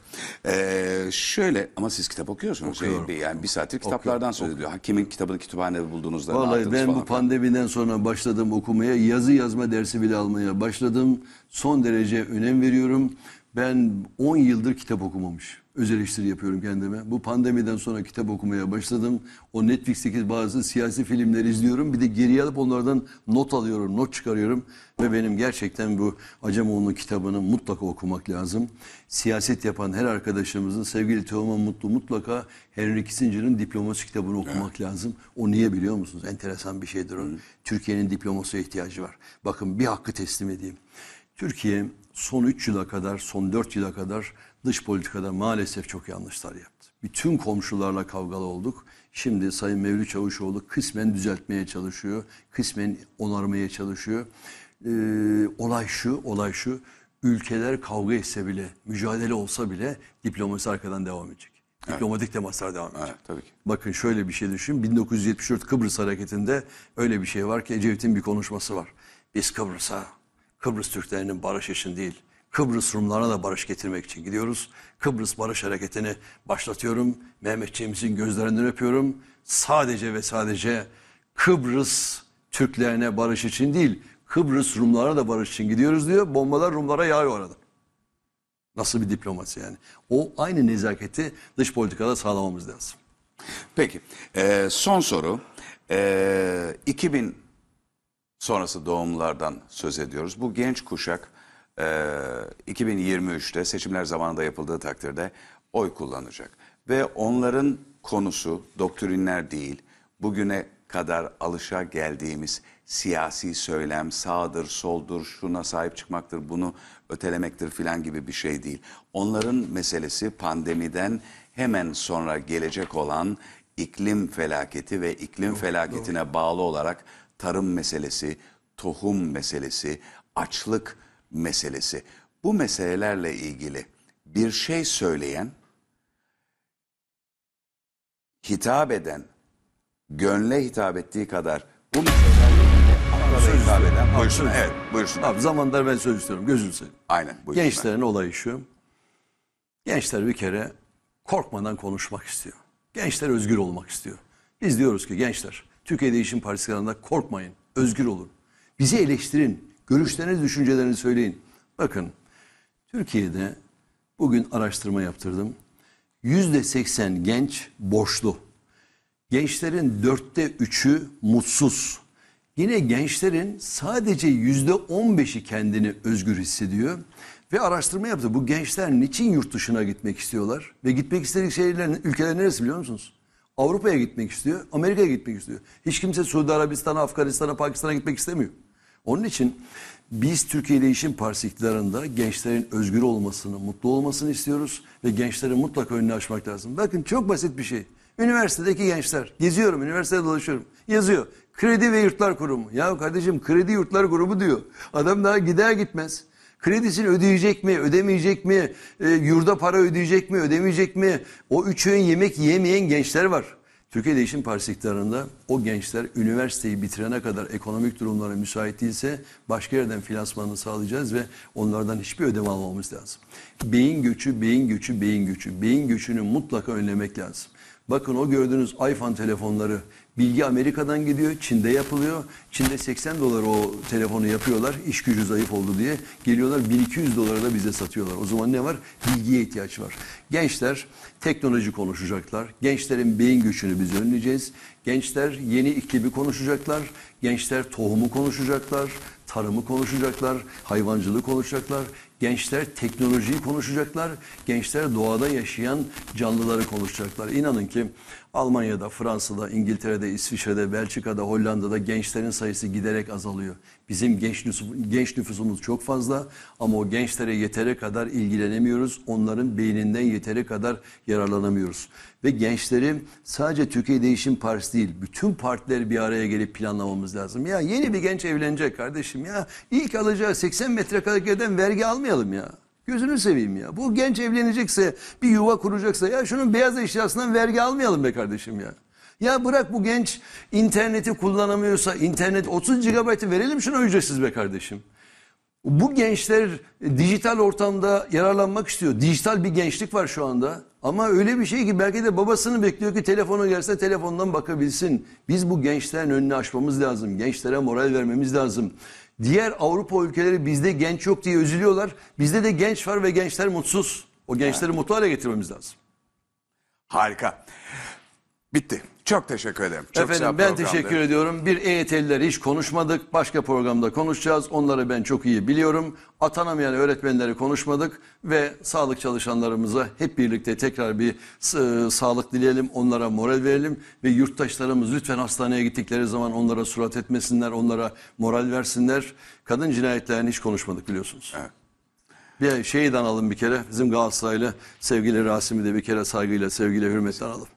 Ee, şöyle ama siz kitap okuyorsunuz. Okuyorum. Şey, yani bir saattir kitaplardan söz ediyor. Hakimin kitabını kütüphanede bulduğunuzda Vallahi ben falan. bu pandemiden sonra başladım okumaya. Yazı yazma dersi bile almaya başladım. Son derece önem veriyorum. Ben 10 yıldır kitap okumamış öz eleştiri yapıyorum kendime. Bu pandemiden sonra kitap okumaya başladım. O Netflix'teki bazı siyasi filmleri izliyorum. Bir de geri alıp onlardan not alıyorum, not çıkarıyorum. Ve benim gerçekten bu Acemoğlu'nun kitabını mutlaka okumak lazım. Siyaset yapan her arkadaşımızın, sevgili Teoman Mutlu mutlaka Henry Kissinger'ın diplomasi kitabını okumak evet. lazım. O niye biliyor musunuz? Enteresan bir şeydir o. Türkiye'nin diplomasiye ihtiyacı var. Bakın bir hakkı teslim edeyim. Türkiye son 3 yıla kadar, son 4 yıla kadar dış politikada maalesef çok yanlışlar yaptı. Bütün komşularla kavgalı olduk. Şimdi Sayın Mevlüt Çavuşoğlu kısmen düzeltmeye çalışıyor, kısmen onarmaya çalışıyor. Ee, olay şu, olay şu. Ülkeler kavga etse bile, mücadele olsa bile diplomasi arkadan devam edecek. Diplomatik evet. temaslar devam edecek. Evet, tabii ki. Bakın şöyle bir şey düşün. 1974 Kıbrıs hareketinde öyle bir şey var ki Ecevit'in bir konuşması var. Biz Kıbrıs'a Kıbrıs Türklerinin barış için değil, Kıbrıs Rumlarına da barış getirmek için gidiyoruz. Kıbrıs Barış Hareketi'ni başlatıyorum. Mehmetçiğimizin gözlerinden öpüyorum. Sadece ve sadece Kıbrıs Türklerine barış için değil, Kıbrıs Rumlarına da barış için gidiyoruz diyor. Bombalar Rumlara yağıyor arada. Nasıl bir diplomasi yani? O aynı nezaketi dış politikada sağlamamız lazım. Peki, e, son soru. E, 2000 sonrası doğumlardan söz ediyoruz. Bu genç kuşak e, 2023'te seçimler zamanında yapıldığı takdirde oy kullanacak. Ve onların konusu doktrinler değil, bugüne kadar alışa geldiğimiz siyasi söylem sağdır, soldur, şuna sahip çıkmaktır, bunu ötelemektir filan gibi bir şey değil. Onların meselesi pandemiden hemen sonra gelecek olan iklim felaketi ve iklim doğru, felaketine doğru. bağlı olarak tarım meselesi, tohum meselesi, açlık meselesi. Bu meselelerle ilgili bir şey söyleyen, hitap eden, gönle hitap ettiği kadar bu meselelerle ilgili hitap eden buyursun. Halkına, evet, buyursun. Abi zamanlar ben söz istiyorum, gözünü seveyim. Aynen, buyursun. Gençlerin ben. olayı şu, gençler bir kere korkmadan konuşmak istiyor. Gençler özgür olmak istiyor. Biz diyoruz ki gençler, Türkiye'de işin partisi korkmayın. Özgür olun. Bizi eleştirin. Görüşlerinizi, düşüncelerinizi söyleyin. Bakın Türkiye'de bugün araştırma yaptırdım. Yüzde seksen genç borçlu. Gençlerin dörtte üçü mutsuz. Yine gençlerin sadece yüzde on beşi kendini özgür hissediyor. Ve araştırma yaptı. Bu gençler niçin yurt dışına gitmek istiyorlar? Ve gitmek istedikleri ülkeler neresi biliyor musunuz? Avrupa'ya gitmek istiyor, Amerika'ya gitmek istiyor. Hiç kimse Suudi Arabistan'a, Afganistan'a, Pakistan'a gitmek istemiyor. Onun için biz Türkiye Değişim Partisi iktidarında gençlerin özgür olmasını, mutlu olmasını istiyoruz ve gençlerin mutlaka önünü açmak lazım. Bakın çok basit bir şey. Üniversitedeki gençler, geziyorum, üniversitede dolaşıyorum, yazıyor. Kredi ve Yurtlar Kurumu. Ya kardeşim Kredi Yurtlar grubu diyor. Adam daha gider gitmez Kredisini ödeyecek mi, ödemeyecek mi, e, yurda para ödeyecek mi, ödemeyecek mi? O üç öğün yemek yiyemeyen gençler var. Türkiye Değişim Partisi iktidarında o gençler üniversiteyi bitirene kadar ekonomik durumlara müsait değilse başka yerden finansmanını sağlayacağız ve onlardan hiçbir ödeme almamamız lazım. Beyin göçü, beyin göçü, beyin göçü. Beyin göçünü mutlaka önlemek lazım. Bakın o gördüğünüz iPhone telefonları Bilgi Amerika'dan gidiyor, Çin'de yapılıyor. Çin'de 80 dolar o telefonu yapıyorlar, iş gücü zayıf oldu diye. Geliyorlar 1200 dolara da bize satıyorlar. O zaman ne var? Bilgiye ihtiyaç var. Gençler teknoloji konuşacaklar. Gençlerin beyin göçünü biz önleyeceğiz. Gençler yeni iklimi konuşacaklar. Gençler tohumu konuşacaklar tarımı konuşacaklar, hayvancılığı konuşacaklar, gençler teknolojiyi konuşacaklar, gençler doğada yaşayan canlıları konuşacaklar. İnanın ki Almanya'da, Fransa'da, İngiltere'de, İsviçre'de, Belçika'da, Hollanda'da gençlerin sayısı giderek azalıyor. Bizim genç, nüfus, genç nüfusumuz çok fazla ama o gençlere yeteri kadar ilgilenemiyoruz. Onların beyninden yeteri kadar yararlanamıyoruz. Ve gençleri sadece Türkiye Değişim Partisi değil, bütün partiler bir araya gelip planlamamız lazım. Ya yeni bir genç evlenecek kardeşim ya ilk alacağı 80 metrekare vergi almayalım ya. Gözünü seveyim ya. Bu genç evlenecekse, bir yuva kuracaksa ya şunun beyaz eşyasından vergi almayalım be kardeşim ya. Ya bırak bu genç interneti kullanamıyorsa internet 30 GB'ı verelim şuna ücretsiz be kardeşim. Bu gençler dijital ortamda yararlanmak istiyor. Dijital bir gençlik var şu anda. Ama öyle bir şey ki belki de babasını bekliyor ki telefonu gelse telefondan bakabilsin. Biz bu gençlerin önünü açmamız lazım. Gençlere moral vermemiz lazım. Diğer Avrupa ülkeleri bizde genç yok diye üzülüyorlar. Bizde de genç var ve gençler mutsuz. O gençleri evet. mutlu hale getirmemiz lazım. Harika. Bitti. Çok teşekkür ederim. Çok Efendim ben teşekkür ediyorum. Bir EYT'liler hiç konuşmadık. Başka programda konuşacağız. Onları ben çok iyi biliyorum. Atanamayan öğretmenleri konuşmadık ve sağlık çalışanlarımıza hep birlikte tekrar bir e, sağlık dileyelim. Onlara moral verelim ve yurttaşlarımız lütfen hastaneye gittikleri zaman onlara surat etmesinler, onlara moral versinler. Kadın cinayetlerini hiç konuşmadık biliyorsunuz. Evet. Bir şeyden analım bir kere. Bizim Galatasaraylı sevgili Rasim'i de bir kere saygıyla, sevgiyle, hürmetle analım.